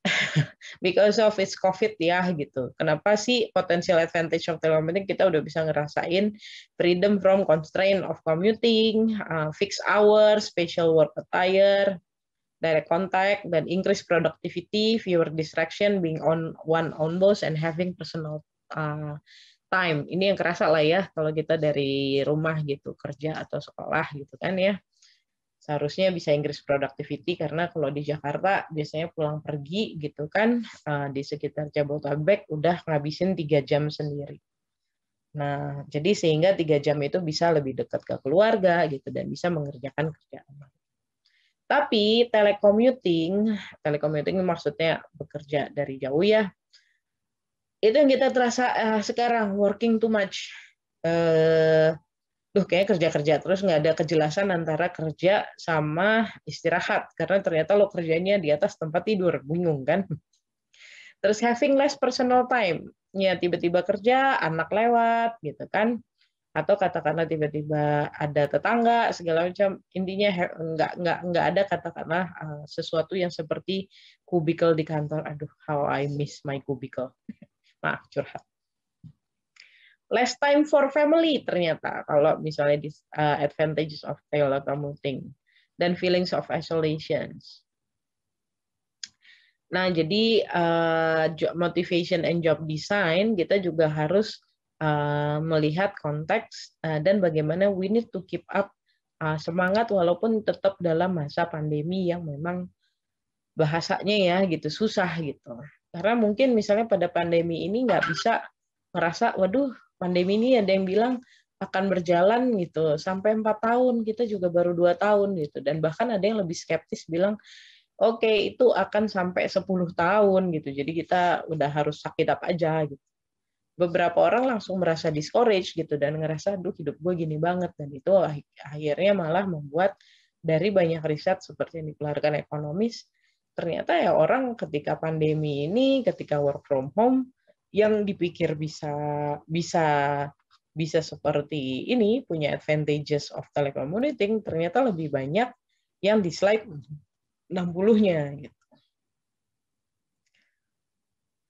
[SPEAKER 1] Because of it's COVID ya gitu. Kenapa sih potensial advantage of telecommuting kita udah bisa ngerasain freedom from constraint of commuting, uh, fixed hours, special work attire, direct contact dan increase productivity, fewer distraction, being on one on those, and having personal uh, time. Ini yang kerasa lah ya kalau kita dari rumah gitu kerja atau sekolah gitu kan ya seharusnya bisa increase Productivity karena kalau di Jakarta biasanya pulang pergi gitu kan eh, di sekitar Jabotabek udah ngabisin tiga jam sendiri. Nah, jadi sehingga tiga jam itu bisa lebih dekat ke keluarga gitu dan bisa mengerjakan kerjaan. Tapi telecommuting, telecommuting maksudnya bekerja dari jauh ya. Itu yang kita terasa eh, sekarang working too much. Uh, duh kayak kerja-kerja terus nggak ada kejelasan antara kerja sama istirahat karena ternyata lo kerjanya di atas tempat tidur bingung kan terus having less personal time ya tiba-tiba kerja anak lewat gitu kan atau katakanlah tiba-tiba ada tetangga segala macam intinya nggak nggak nggak ada katakanlah eh, sesuatu yang seperti kubikel di kantor aduh how I miss my kubikel maaf curhat less time for family ternyata kalau misalnya di uh, advantages of telecommuting dan feelings of isolation. Nah, jadi uh, job motivation and job design kita juga harus uh, melihat konteks uh, dan bagaimana we need to keep up uh, semangat walaupun tetap dalam masa pandemi yang memang bahasanya ya gitu susah gitu. Karena mungkin misalnya pada pandemi ini nggak bisa merasa waduh pandemi ini ada yang bilang akan berjalan gitu sampai empat tahun kita juga baru dua tahun gitu dan bahkan ada yang lebih skeptis bilang oke okay, itu akan sampai sepuluh tahun gitu jadi kita udah harus sakit apa aja gitu beberapa orang langsung merasa discourage gitu dan ngerasa duh hidup gue gini banget dan itu akhirnya malah membuat dari banyak riset seperti yang dikeluarkan ekonomis ternyata ya orang ketika pandemi ini ketika work from home yang dipikir bisa bisa bisa seperti ini punya advantages of telecommuting ternyata lebih banyak yang dislike 60-nya gitu.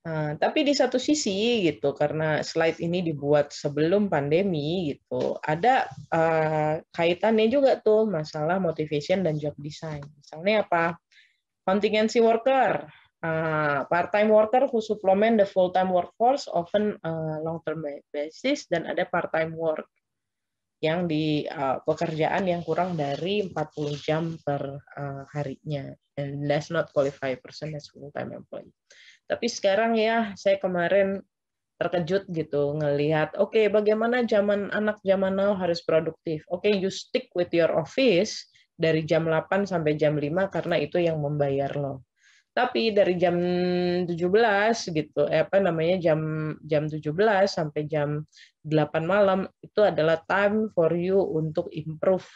[SPEAKER 1] Nah, tapi di satu sisi gitu karena slide ini dibuat sebelum pandemi gitu ada uh, kaitannya juga tuh masalah motivation dan job design misalnya apa contingency worker Uh, part-time worker who supplement the full-time workforce often uh, long-term basis dan ada part-time work yang di uh, pekerjaan yang kurang dari 40 jam per uh, harinya and that's not qualify person as full-time employee. Tapi sekarang ya saya kemarin terkejut gitu ngelihat oke okay, bagaimana zaman anak zaman now harus produktif. Oke okay, you stick with your office dari jam 8 sampai jam 5 karena itu yang membayar lo tapi dari jam 17 gitu, eh, apa namanya jam jam 17 sampai jam 8 malam itu adalah time for you untuk improve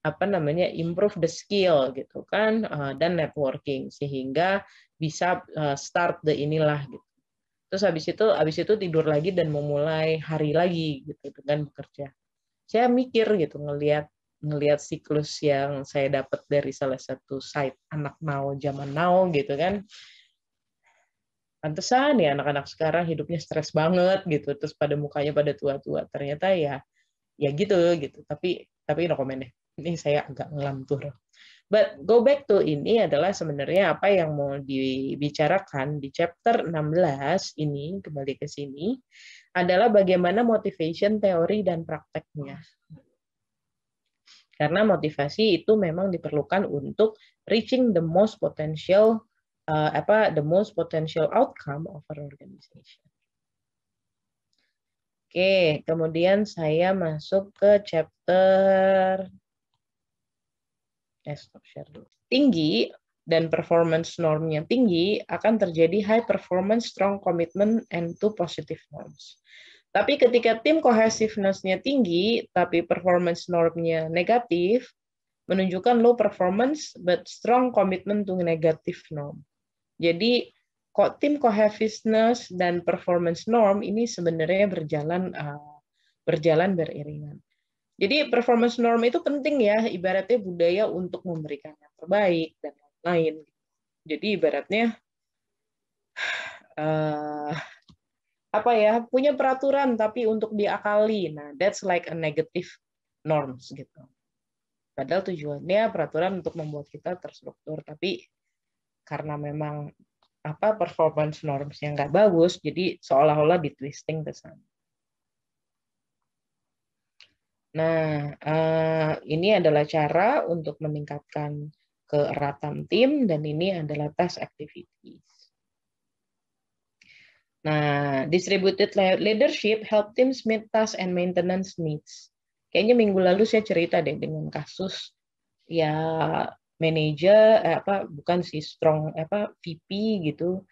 [SPEAKER 1] apa namanya improve the skill gitu kan uh, dan networking sehingga bisa uh, start the inilah gitu. Terus habis itu habis itu tidur lagi dan memulai hari lagi gitu dengan bekerja. Saya mikir gitu ngelihat ngelihat siklus yang saya dapat dari salah satu site anak now zaman now gitu kan pantesan ya anak-anak sekarang hidupnya stres banget gitu terus pada mukanya pada tua-tua ternyata ya ya gitu gitu tapi tapi no comment deh ini saya agak ngelantur but go back to ini adalah sebenarnya apa yang mau dibicarakan di chapter 16 ini kembali ke sini adalah bagaimana motivation teori dan prakteknya karena motivasi itu memang diperlukan untuk reaching the most potential uh, apa the most potential outcome of an organization. Oke, kemudian saya masuk ke chapter eh, stop share dulu. Tinggi dan performance normnya tinggi akan terjadi high performance, strong commitment, and two positive norms. Tapi ketika tim kohesiveness-nya tinggi, tapi performance norm-nya negatif, menunjukkan low performance but strong commitment to negative norm. Jadi kok tim cohesiveness dan performance norm ini sebenarnya berjalan uh, berjalan beriringan. Jadi performance norm itu penting ya, ibaratnya budaya untuk memberikan yang terbaik dan lain-lain. Jadi ibaratnya uh, apa ya punya peraturan tapi untuk diakali nah that's like a negative norms gitu padahal tujuannya peraturan untuk membuat kita terstruktur tapi karena memang apa performance norms yang nggak bagus jadi seolah-olah di twisting ke sana nah eh, ini adalah cara untuk meningkatkan keeratan tim dan ini adalah test activities Nah, distributed leadership help teams meet task and maintenance needs. Kayaknya minggu lalu saya cerita deh dengan kasus ya manager eh, apa bukan si strong apa VP gitu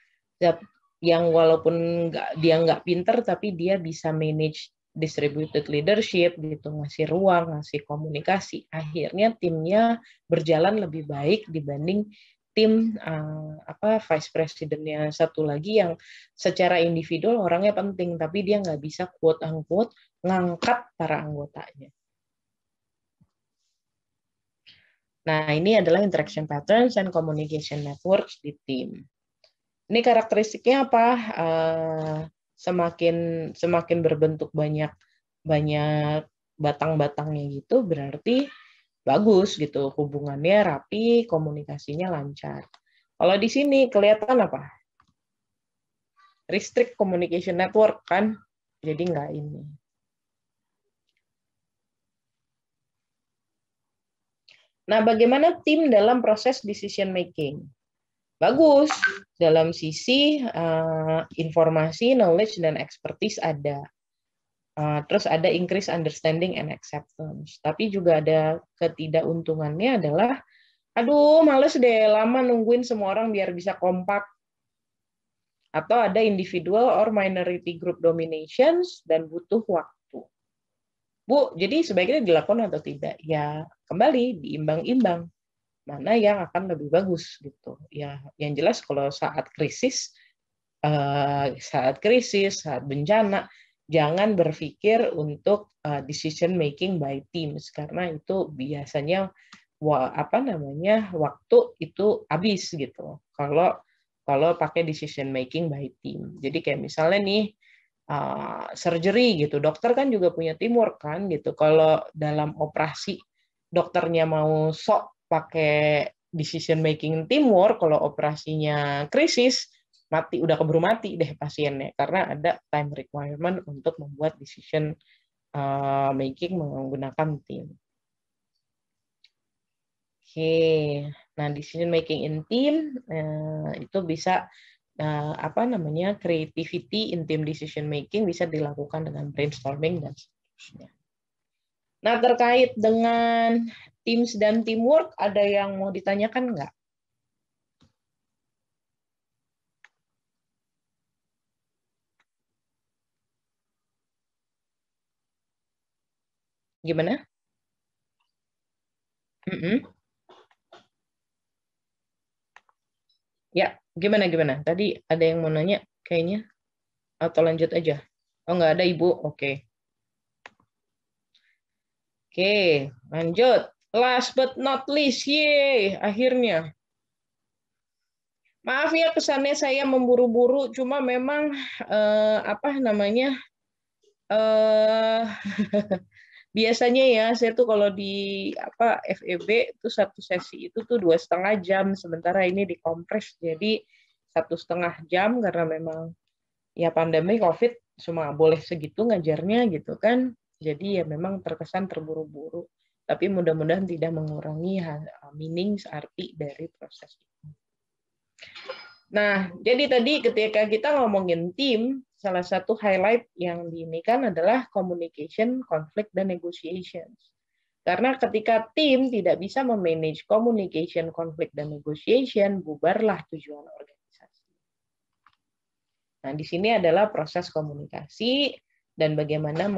[SPEAKER 1] yang walaupun gak, dia nggak pinter tapi dia bisa manage distributed leadership gitu ngasih ruang ngasih komunikasi akhirnya timnya berjalan lebih baik dibanding tim uh, apa vice presidennya satu lagi yang secara individu orangnya penting tapi dia nggak bisa quote unquote ngangkat para anggotanya. Nah, ini adalah interaction patterns and communication networks di tim. Ini karakteristiknya apa? Uh, semakin semakin berbentuk banyak banyak batang-batangnya gitu berarti bagus gitu, hubungannya rapi, komunikasinya lancar. Kalau di sini kelihatan apa? Restrict communication network kan, jadi nggak ini. Nah, bagaimana tim dalam proses decision making? Bagus, dalam sisi uh, informasi, knowledge, dan expertise ada. Eh, terus ada increase understanding and acceptance. Tapi juga ada ketidakuntungannya adalah, aduh males deh lama nungguin semua orang biar bisa kompak. Atau ada individual or minority group dominations dan butuh waktu. Bu, jadi sebaiknya dilakukan atau tidak? Ya kembali diimbang-imbang mana yang akan lebih bagus gitu ya yang jelas kalau saat krisis eh, saat krisis saat bencana jangan berpikir untuk uh, decision making by teams karena itu biasanya wa, apa namanya waktu itu habis gitu kalau kalau pakai decision making by team jadi kayak misalnya nih uh, surgery gitu dokter kan juga punya teamwork kan gitu kalau dalam operasi dokternya mau sok pakai decision making teamwork kalau operasinya krisis mati udah keburu mati deh pasiennya karena ada time requirement untuk membuat decision uh, making menggunakan tim. Oke, okay. nah decision making in team uh, itu bisa uh, apa namanya creativity in team decision making bisa dilakukan dengan brainstorming dan seterusnya. Nah terkait dengan teams dan teamwork ada yang mau ditanyakan nggak? Gimana? -mm. Ya, gimana gimana? Tadi ada yang mau nanya kayaknya atau lanjut aja? Oh, nggak ada Ibu. Oke. Oke, lanjut. Last but not least, yay, akhirnya. Maaf ya kesannya saya memburu-buru, cuma memang eh, apa namanya? Eh biasanya ya saya tuh kalau di apa FEB tuh satu sesi itu tuh dua setengah jam sementara ini dikompres jadi satu setengah jam karena memang ya pandemi covid semua boleh segitu ngajarnya gitu kan jadi ya memang terkesan terburu-buru tapi mudah-mudahan tidak mengurangi meaning arti dari proses itu. Nah, jadi tadi ketika kita ngomongin tim, salah satu highlight yang kan adalah communication, conflict, dan negotiations. Karena ketika tim tidak bisa memanage communication, conflict, dan negotiation, bubarlah tujuan organisasi. Nah, di sini adalah proses komunikasi dan bagaimana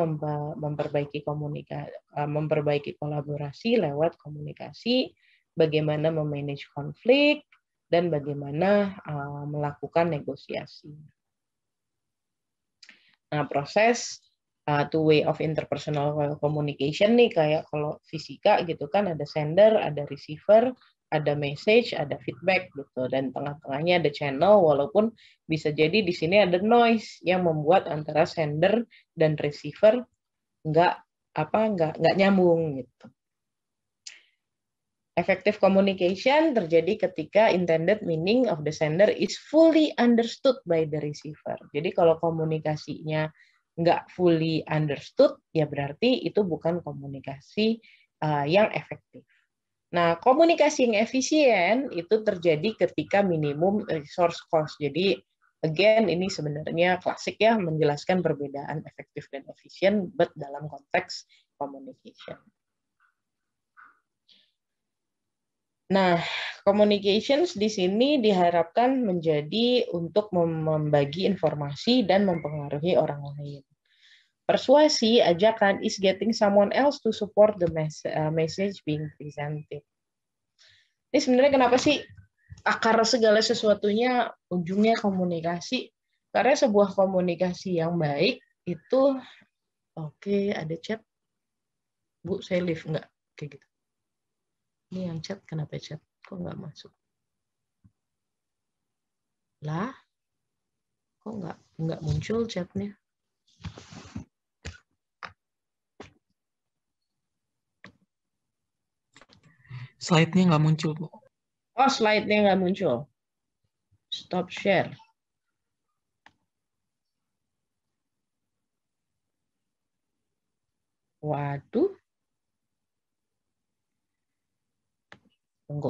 [SPEAKER 1] memperbaiki komunikasi, eh, memperbaiki kolaborasi lewat komunikasi, bagaimana memanage konflik, dan bagaimana eh, melakukan negosiasi. Nah, proses uh, two way of interpersonal communication nih kayak kalau fisika gitu kan ada sender, ada receiver, ada message, ada feedback gitu dan tengah-tengahnya ada channel walaupun bisa jadi di sini ada noise yang membuat antara sender dan receiver nggak apa nggak nggak nyambung gitu. Effective communication terjadi ketika intended meaning of the sender is fully understood by the receiver. Jadi kalau komunikasinya nggak fully understood, ya berarti itu bukan komunikasi uh, yang efektif. Nah, komunikasi yang efisien itu terjadi ketika minimum resource cost. Jadi again ini sebenarnya klasik ya menjelaskan perbedaan efektif dan efisien, but dalam konteks communication. Nah, communications di sini diharapkan menjadi untuk membagi informasi dan mempengaruhi orang lain. Persuasi, ajakan is getting someone else to support the eh, message being presented. Ini sebenarnya kenapa sih akar segala sesuatunya ujungnya komunikasi? Karena sebuah komunikasi yang baik itu oke okay, ada chat. Bu, saya live enggak? Kayak gitu. Ini yang chat kenapa chat? Kok nggak masuk? Lah, kok nggak nggak muncul chatnya? Slide-nya nggak muncul, Bu. Oh, slide-nya nggak muncul. Stop share. Waduh, Tunggu.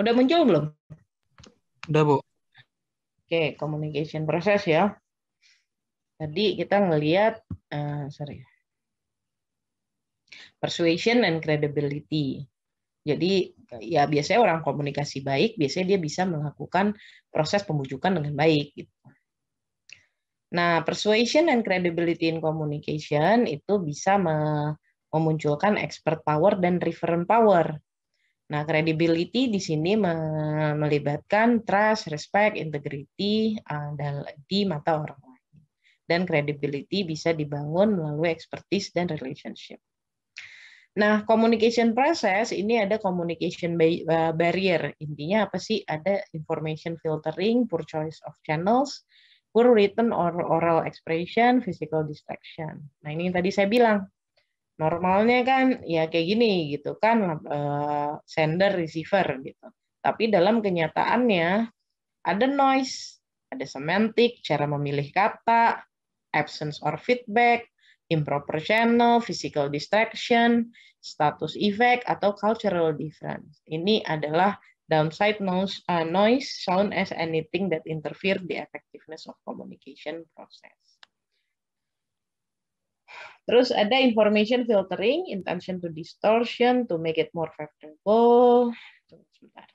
[SPEAKER 1] Udah muncul belum? Udah, Bu. Oke, communication process ya. Tadi kita ngelihat, uh, eh, sorry, persuasion and credibility. Jadi ya biasanya orang komunikasi baik, biasanya dia bisa melakukan proses pembujukan dengan baik. Gitu. Nah, persuasion and credibility in communication itu bisa memunculkan expert power dan referent power. Nah, credibility di sini melibatkan trust, respect, integrity eh, di mata orang lain. Dan credibility bisa dibangun melalui expertise dan relationship. Nah, communication process ini ada communication barrier. Intinya apa sih? Ada information filtering, poor choice of channels, poor written or oral expression, physical distraction. Nah, ini yang tadi saya bilang. Normalnya kan ya kayak gini gitu kan eh, sender receiver gitu. Tapi dalam kenyataannya ada noise, ada semantik, cara memilih kata, absence or feedback, improper channel, physical distraction, status effect, atau cultural difference. Ini adalah downside noise, uh, noise sound as anything that interfere the effectiveness of communication process. Terus ada information filtering, intention to distortion, to make it more favorable. sebentar.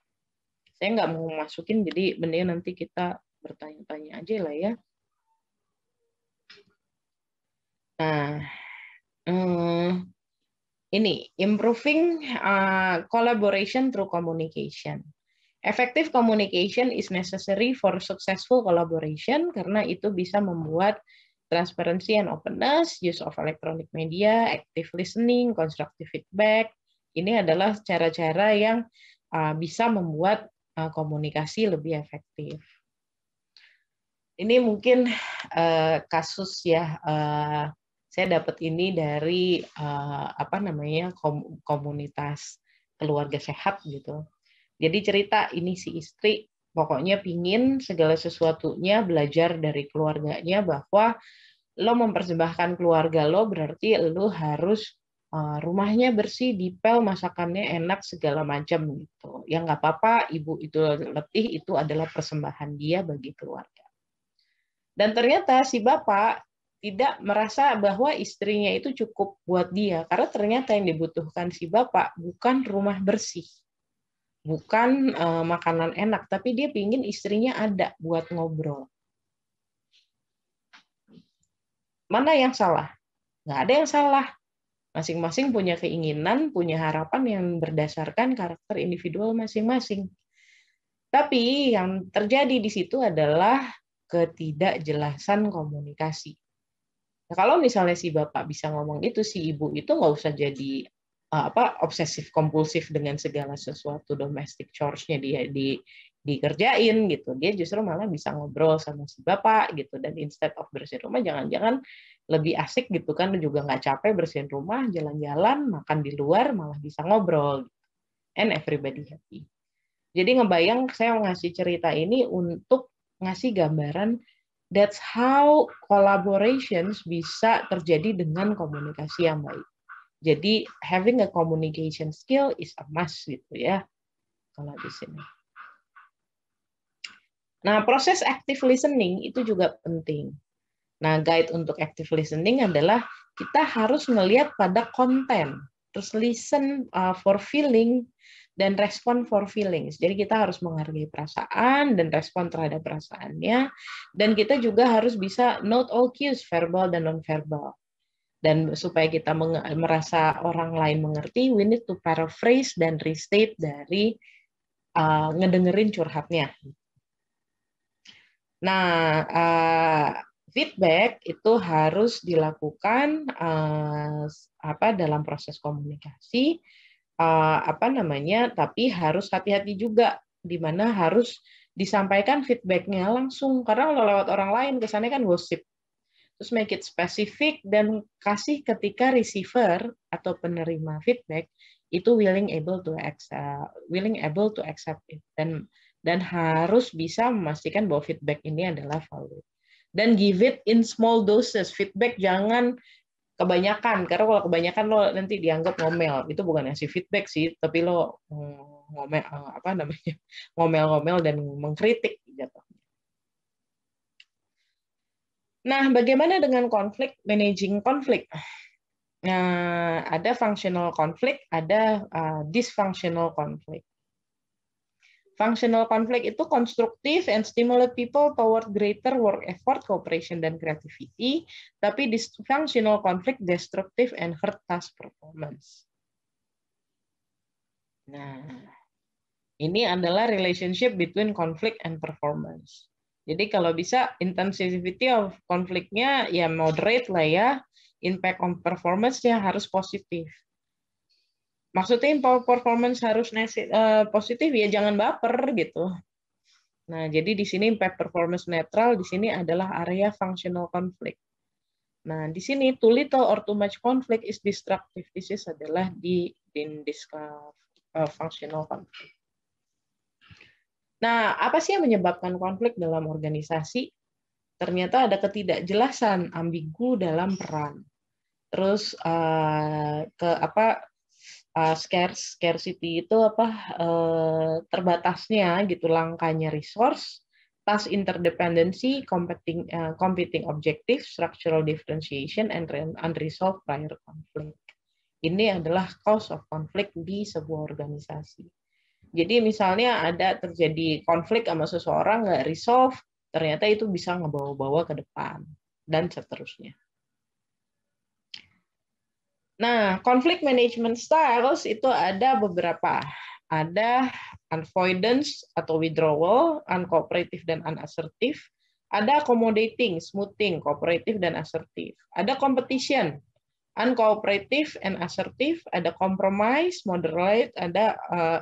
[SPEAKER 1] Saya nggak mau masukin, jadi mending nanti kita bertanya-tanya aja lah ya. Nah, hmm, ini improving uh, collaboration through communication. Effective communication is necessary for successful collaboration karena itu bisa membuat transparency and openness, use of electronic media, active listening, constructive feedback. Ini adalah cara-cara yang uh, bisa membuat uh, komunikasi lebih efektif. Ini mungkin uh, kasus ya uh, saya dapat ini dari uh, apa namanya komunitas keluarga sehat gitu. Jadi cerita ini si istri pokoknya pingin segala sesuatunya belajar dari keluarganya bahwa lo mempersembahkan keluarga lo berarti lo harus uh, rumahnya bersih, dipel, masakannya enak segala macam gitu. Yang nggak apa-apa, ibu itu letih itu adalah persembahan dia bagi keluarga. Dan ternyata si bapak tidak merasa bahwa istrinya itu cukup buat dia karena ternyata yang dibutuhkan si bapak bukan rumah bersih bukan uh, makanan enak tapi dia pingin istrinya ada buat ngobrol mana yang salah nggak ada yang salah masing-masing punya keinginan punya harapan yang berdasarkan karakter individual masing-masing tapi yang terjadi di situ adalah ketidakjelasan komunikasi Nah, kalau misalnya si bapak bisa ngomong itu, si ibu itu nggak usah jadi eh, apa obsesif kompulsif dengan segala sesuatu domestic chores nya dia di dikerjain gitu. Dia justru malah bisa ngobrol sama si bapak gitu dan instead of bersihin rumah jangan-jangan lebih asik gitu kan juga nggak capek bersihin rumah, jalan-jalan, makan di luar malah bisa ngobrol gitu. And everybody happy. Jadi ngebayang saya ngasih cerita ini untuk ngasih gambaran That's how collaborations bisa terjadi dengan komunikasi yang baik. Jadi having a communication skill is a must gitu ya kalau di sini. Nah, proses active listening itu juga penting. Nah, guide untuk active listening adalah kita harus melihat pada konten, terus listen uh, for feeling, dan respon for feelings. Jadi kita harus menghargai perasaan dan respon terhadap perasaannya dan kita juga harus bisa note all cues verbal dan nonverbal. Dan supaya kita merasa orang lain mengerti, we need to paraphrase dan restate dari uh, ngedengerin curhatnya. Nah, uh, feedback itu harus dilakukan uh, apa dalam proses komunikasi uh, apa namanya tapi harus hati-hati juga di mana harus disampaikan feedbacknya langsung karena kalau lewat orang lain kesannya kan gosip terus make it specific dan kasih ketika receiver atau penerima feedback itu willing able to accept willing able to accept it dan dan harus bisa memastikan bahwa feedback ini adalah valid dan give it in small doses feedback jangan kebanyakan karena kalau kebanyakan lo nanti dianggap ngomel itu bukan ngasih feedback sih tapi lo mm, ngomel eh, apa namanya ngomel-ngomel dan mengkritik gitu. Nah, bagaimana dengan konflik managing konflik? Nah, ada functional konflik, ada eh, dysfunctional konflik. Functional conflict itu konstruktif and stimulate people toward greater work effort, cooperation, dan creativity. Tapi dysfunctional conflict destructive and hurt task performance. Nah, ini adalah relationship between conflict and performance. Jadi kalau bisa intensity of konfliknya ya moderate lah ya, impact on performance-nya harus positif maksudnya performance harus eh, positif ya jangan baper gitu. Nah, jadi di sini impact performance netral di sini adalah area functional conflict. Nah, di sini too little or too much conflict is destructive. This is adalah di in this eh, functional conflict. Nah, apa sih yang menyebabkan konflik dalam organisasi? Ternyata ada ketidakjelasan, ambigu dalam peran. Terus uh, ke apa uh, eh, scarce scarcity itu apa uh, terbatasnya gitu langkanya resource task interdependency competing uh, competing objective structural differentiation and unresolved prior conflict ini adalah cause of conflict di sebuah organisasi jadi misalnya ada terjadi konflik sama seseorang nggak resolve ternyata itu bisa ngebawa-bawa ke depan dan seterusnya Nah, konflik management styles itu ada beberapa. Ada avoidance atau withdrawal, uncooperative dan unassertive. Ada accommodating, smoothing, cooperative dan assertive. Ada competition, uncooperative and assertive. Ada compromise, moderate. Ada uh,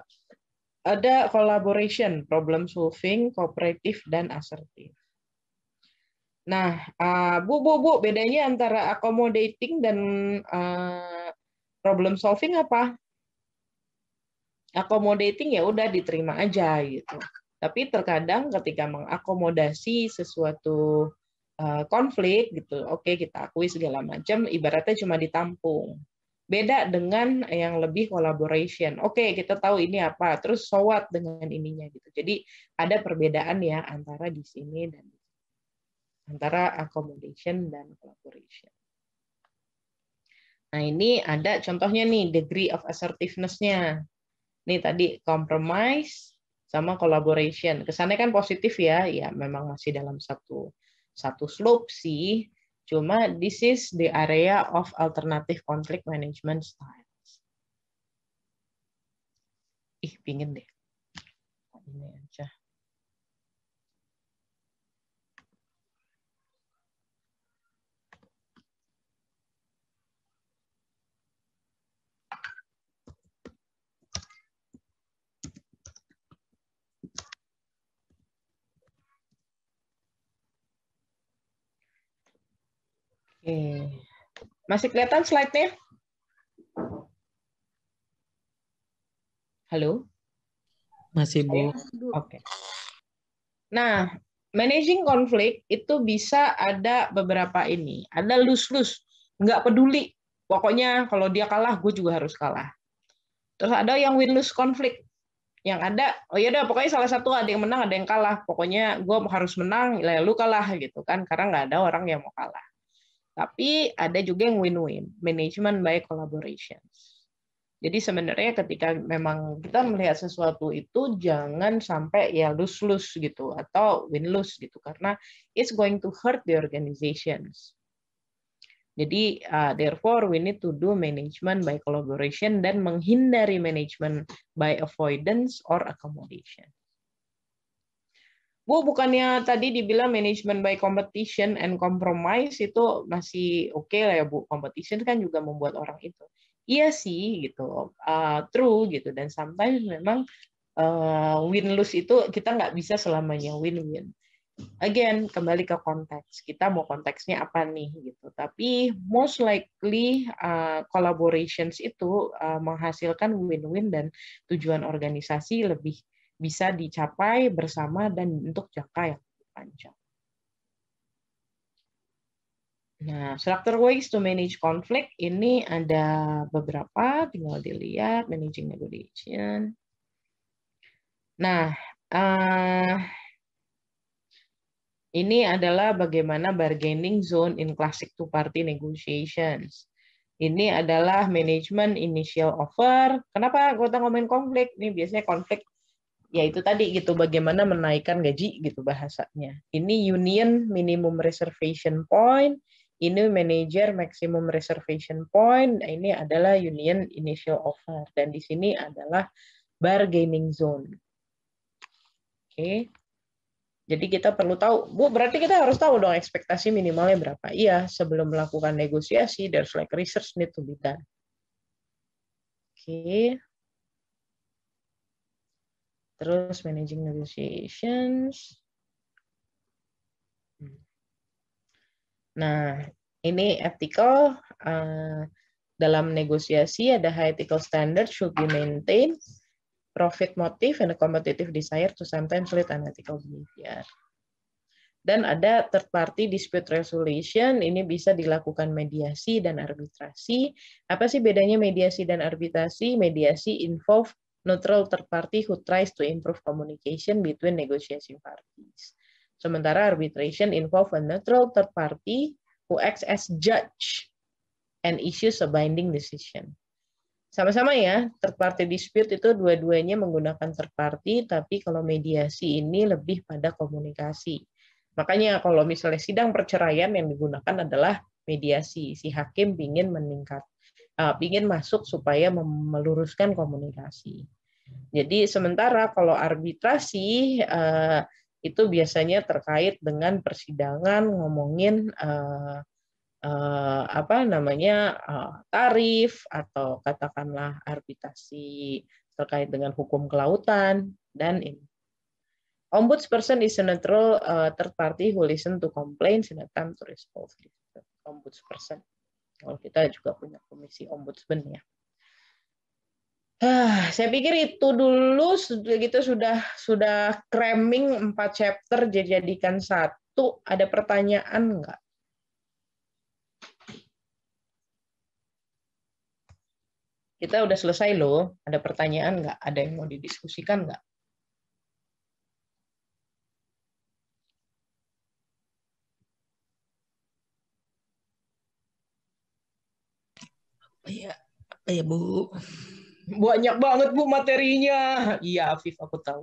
[SPEAKER 1] ada collaboration, problem solving, cooperative dan assertive. Nah, uh, Bu, Bu, Bu, bedanya antara accommodating dan uh, problem solving apa? Accommodating ya udah diterima aja gitu. Tapi terkadang ketika mengakomodasi sesuatu uh, konflik gitu, oke okay, kita akui segala macam, ibaratnya cuma ditampung. Beda dengan yang lebih collaboration. Oke, okay, kita tahu ini apa, terus sowat dengan ininya gitu. Jadi ada perbedaan ya antara di sini dan antara accommodation dan collaboration. Nah, ini ada contohnya nih degree of assertiveness-nya. Nih tadi compromise sama collaboration. Kesannya kan positif ya, ya memang masih dalam satu satu slope sih. Cuma this is the area of alternative conflict management styles. Ih, pingin deh. Ini aja. Oke. Masih kelihatan slide-nya? Halo? Masih, Bu. Oke. Nah, managing conflict itu bisa ada beberapa ini. Ada lus-lus, nggak peduli. Pokoknya kalau dia kalah, gue juga harus kalah. Terus ada yang win-lose konflik. Yang ada, oh ya udah pokoknya salah satu ada yang menang, ada yang kalah. Pokoknya gue harus menang, lalu kalah gitu kan. Karena nggak ada orang yang mau kalah. Tapi ada juga yang win-win, management by collaboration. Jadi sebenarnya ketika memang kita melihat sesuatu itu jangan sampai ya lose-lose gitu atau win-lose gitu karena it's going to hurt the organizations. Jadi uh, therefore we need to do management by collaboration dan menghindari management by avoidance or accommodation. Bu, bukannya tadi dibilang management by competition and compromise itu masih oke okay lah ya Bu. Competition kan juga membuat orang itu. Iya sih gitu, uh, true gitu. Dan sometimes memang uh, win lose itu kita nggak bisa selamanya win win. Again kembali ke konteks. Kita mau konteksnya apa nih gitu. Tapi most likely uh, collaborations itu uh, menghasilkan win win dan tujuan organisasi lebih bisa dicapai bersama dan untuk jangka yang panjang. Nah, structure ways to manage conflict ini ada beberapa, tinggal dilihat managing negotiation. Nah, uh, ini adalah bagaimana bargaining zone in classic two party negotiations. Ini adalah management initial offer. Kenapa gue ngomongin konflik? Ini biasanya konflik ya itu tadi gitu bagaimana menaikkan gaji gitu bahasanya. Ini union minimum reservation point, ini manager maximum reservation point, nah, ini adalah union initial offer dan di sini adalah bargaining zone. Oke. Jadi kita perlu tahu, Bu, berarti kita harus tahu dong ekspektasi minimalnya berapa. Iya, sebelum melakukan negosiasi, there's like research need to be done. Oke. Okay. Terus managing negotiations. Nah, ini ethical uh, dalam negosiasi ada high ethical standard should be maintained, profit motive and a competitive desire to sometimes lead unethical behavior. Dan ada third party dispute resolution, ini bisa dilakukan mediasi dan arbitrasi. Apa sih bedanya mediasi dan arbitrasi? Mediasi involve neutral third party who tries to improve communication between negotiating parties. Sementara arbitration involve a neutral third party who acts as judge and issues a binding decision. Sama-sama ya, third party dispute itu dua-duanya menggunakan third party, tapi kalau mediasi ini lebih pada komunikasi. Makanya kalau misalnya sidang perceraian yang digunakan adalah mediasi, si hakim ingin meningkat uh, eh, ingin masuk supaya meluruskan komunikasi. Jadi sementara kalau arbitrasi uh, itu biasanya terkait dengan persidangan ngomongin uh, uh, apa namanya uh, tarif atau katakanlah arbitrasi terkait dengan hukum kelautan dan ini. Ombudsperson is a tertarik, uh, third party who listen to complaints in time to resolve ombudsperson. Kalau kita juga punya komisi ombudsman ya. Ah, saya pikir itu dulu kita gitu, sudah sudah cramming empat chapter dijadikan satu. Ada pertanyaan nggak? Kita udah selesai loh. Ada pertanyaan nggak? Ada yang mau didiskusikan nggak? Iya Bu. Banyak banget Bu materinya. Iya, Afif, aku tahu.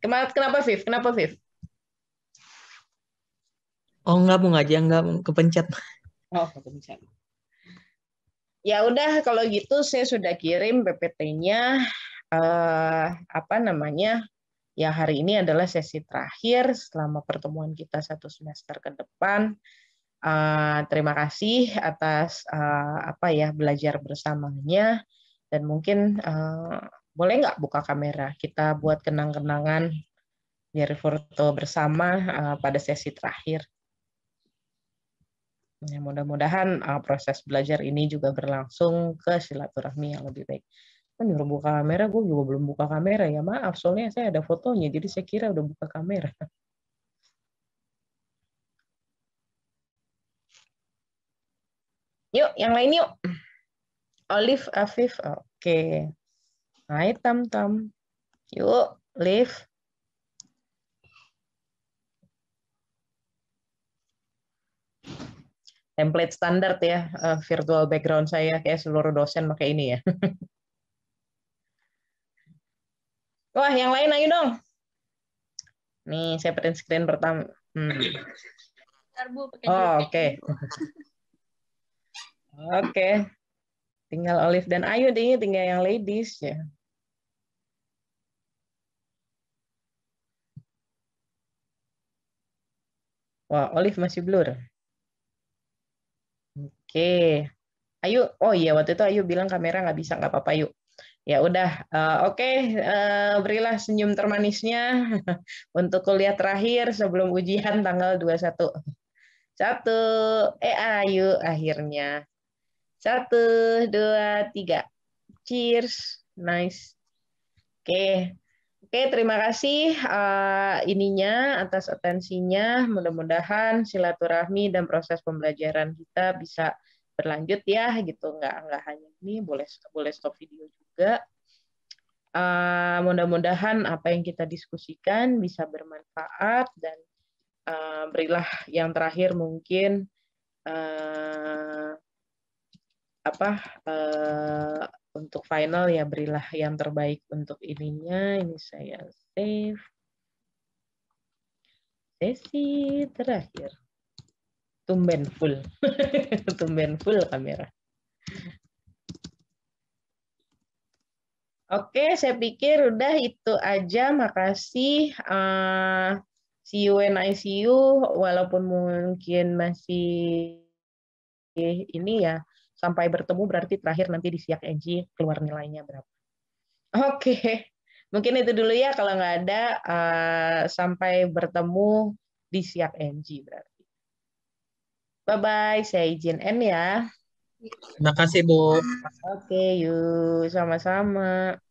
[SPEAKER 1] Kenapa, Viv? Kenapa, Viv? Oh, enggak, mau aja. Enggak, kepencet. Oh, kepencet. Ya udah, kalau gitu saya sudah kirim PPT-nya. Uh, eh, apa namanya? Ya, hari ini adalah sesi terakhir selama pertemuan kita satu semester ke depan. Eh, terima kasih atas uh, apa ya belajar bersamanya dan mungkin uh, boleh nggak buka kamera kita buat kenang-kenangan dari foto bersama uh, pada sesi terakhir. Ya, mudah-mudahan uh, proses belajar ini juga berlangsung ke silaturahmi yang lebih baik. Kan nyuruh buka kamera, gue juga belum buka kamera ya. Maaf, soalnya saya ada fotonya, jadi saya kira udah buka kamera. Yuk, yang lain yuk. Olive, Afif. Oke. Okay. Hai, Tam Tam. Yuk, Liv. Template standar ya, uh, virtual background saya kayak seluruh dosen pakai ini ya. Wah, yang lain ayo dong. Nih, saya print screen pertama. Hmm. oh, oke. Okay. Oke. Tinggal Olive dan Ayu deh, tinggal yang ladies ya. Wah, Olive masih blur. Oke. Ayu, oh iya waktu itu Ayu bilang kamera nggak bisa, nggak apa-apa yuk. Ya udah, uh, oke, okay. uh, eh, berilah senyum termanisnya untuk kuliah terakhir sebelum ujian tanggal 21. Satu, eh Ayu akhirnya. Satu, dua, tiga. Cheers. Nice. Oke. Okay. Oke, okay, terima kasih uh, ininya atas atensinya. Mudah-mudahan silaturahmi dan proses pembelajaran kita bisa berlanjut ya gitu. Enggak nggak hanya ini, boleh boleh stop video juga. Uh, mudah-mudahan apa yang kita diskusikan bisa bermanfaat dan uh, berilah yang terakhir mungkin uh, apa uh, untuk final ya berilah yang terbaik untuk ininya. Ini saya save. Sesi terakhir. Tumben full. Tumben full kamera. Oke, saya pikir udah itu aja. Makasih. Uh, see you when I see you. Walaupun mungkin masih ini ya sampai bertemu berarti terakhir nanti di siak NG keluar nilainya berapa. Oke, mungkin itu dulu ya kalau nggak ada uh, sampai bertemu di siak NG berarti. Bye bye, saya izin N ya. Terima kasih Bu. Oke, okay, yuk sama-sama.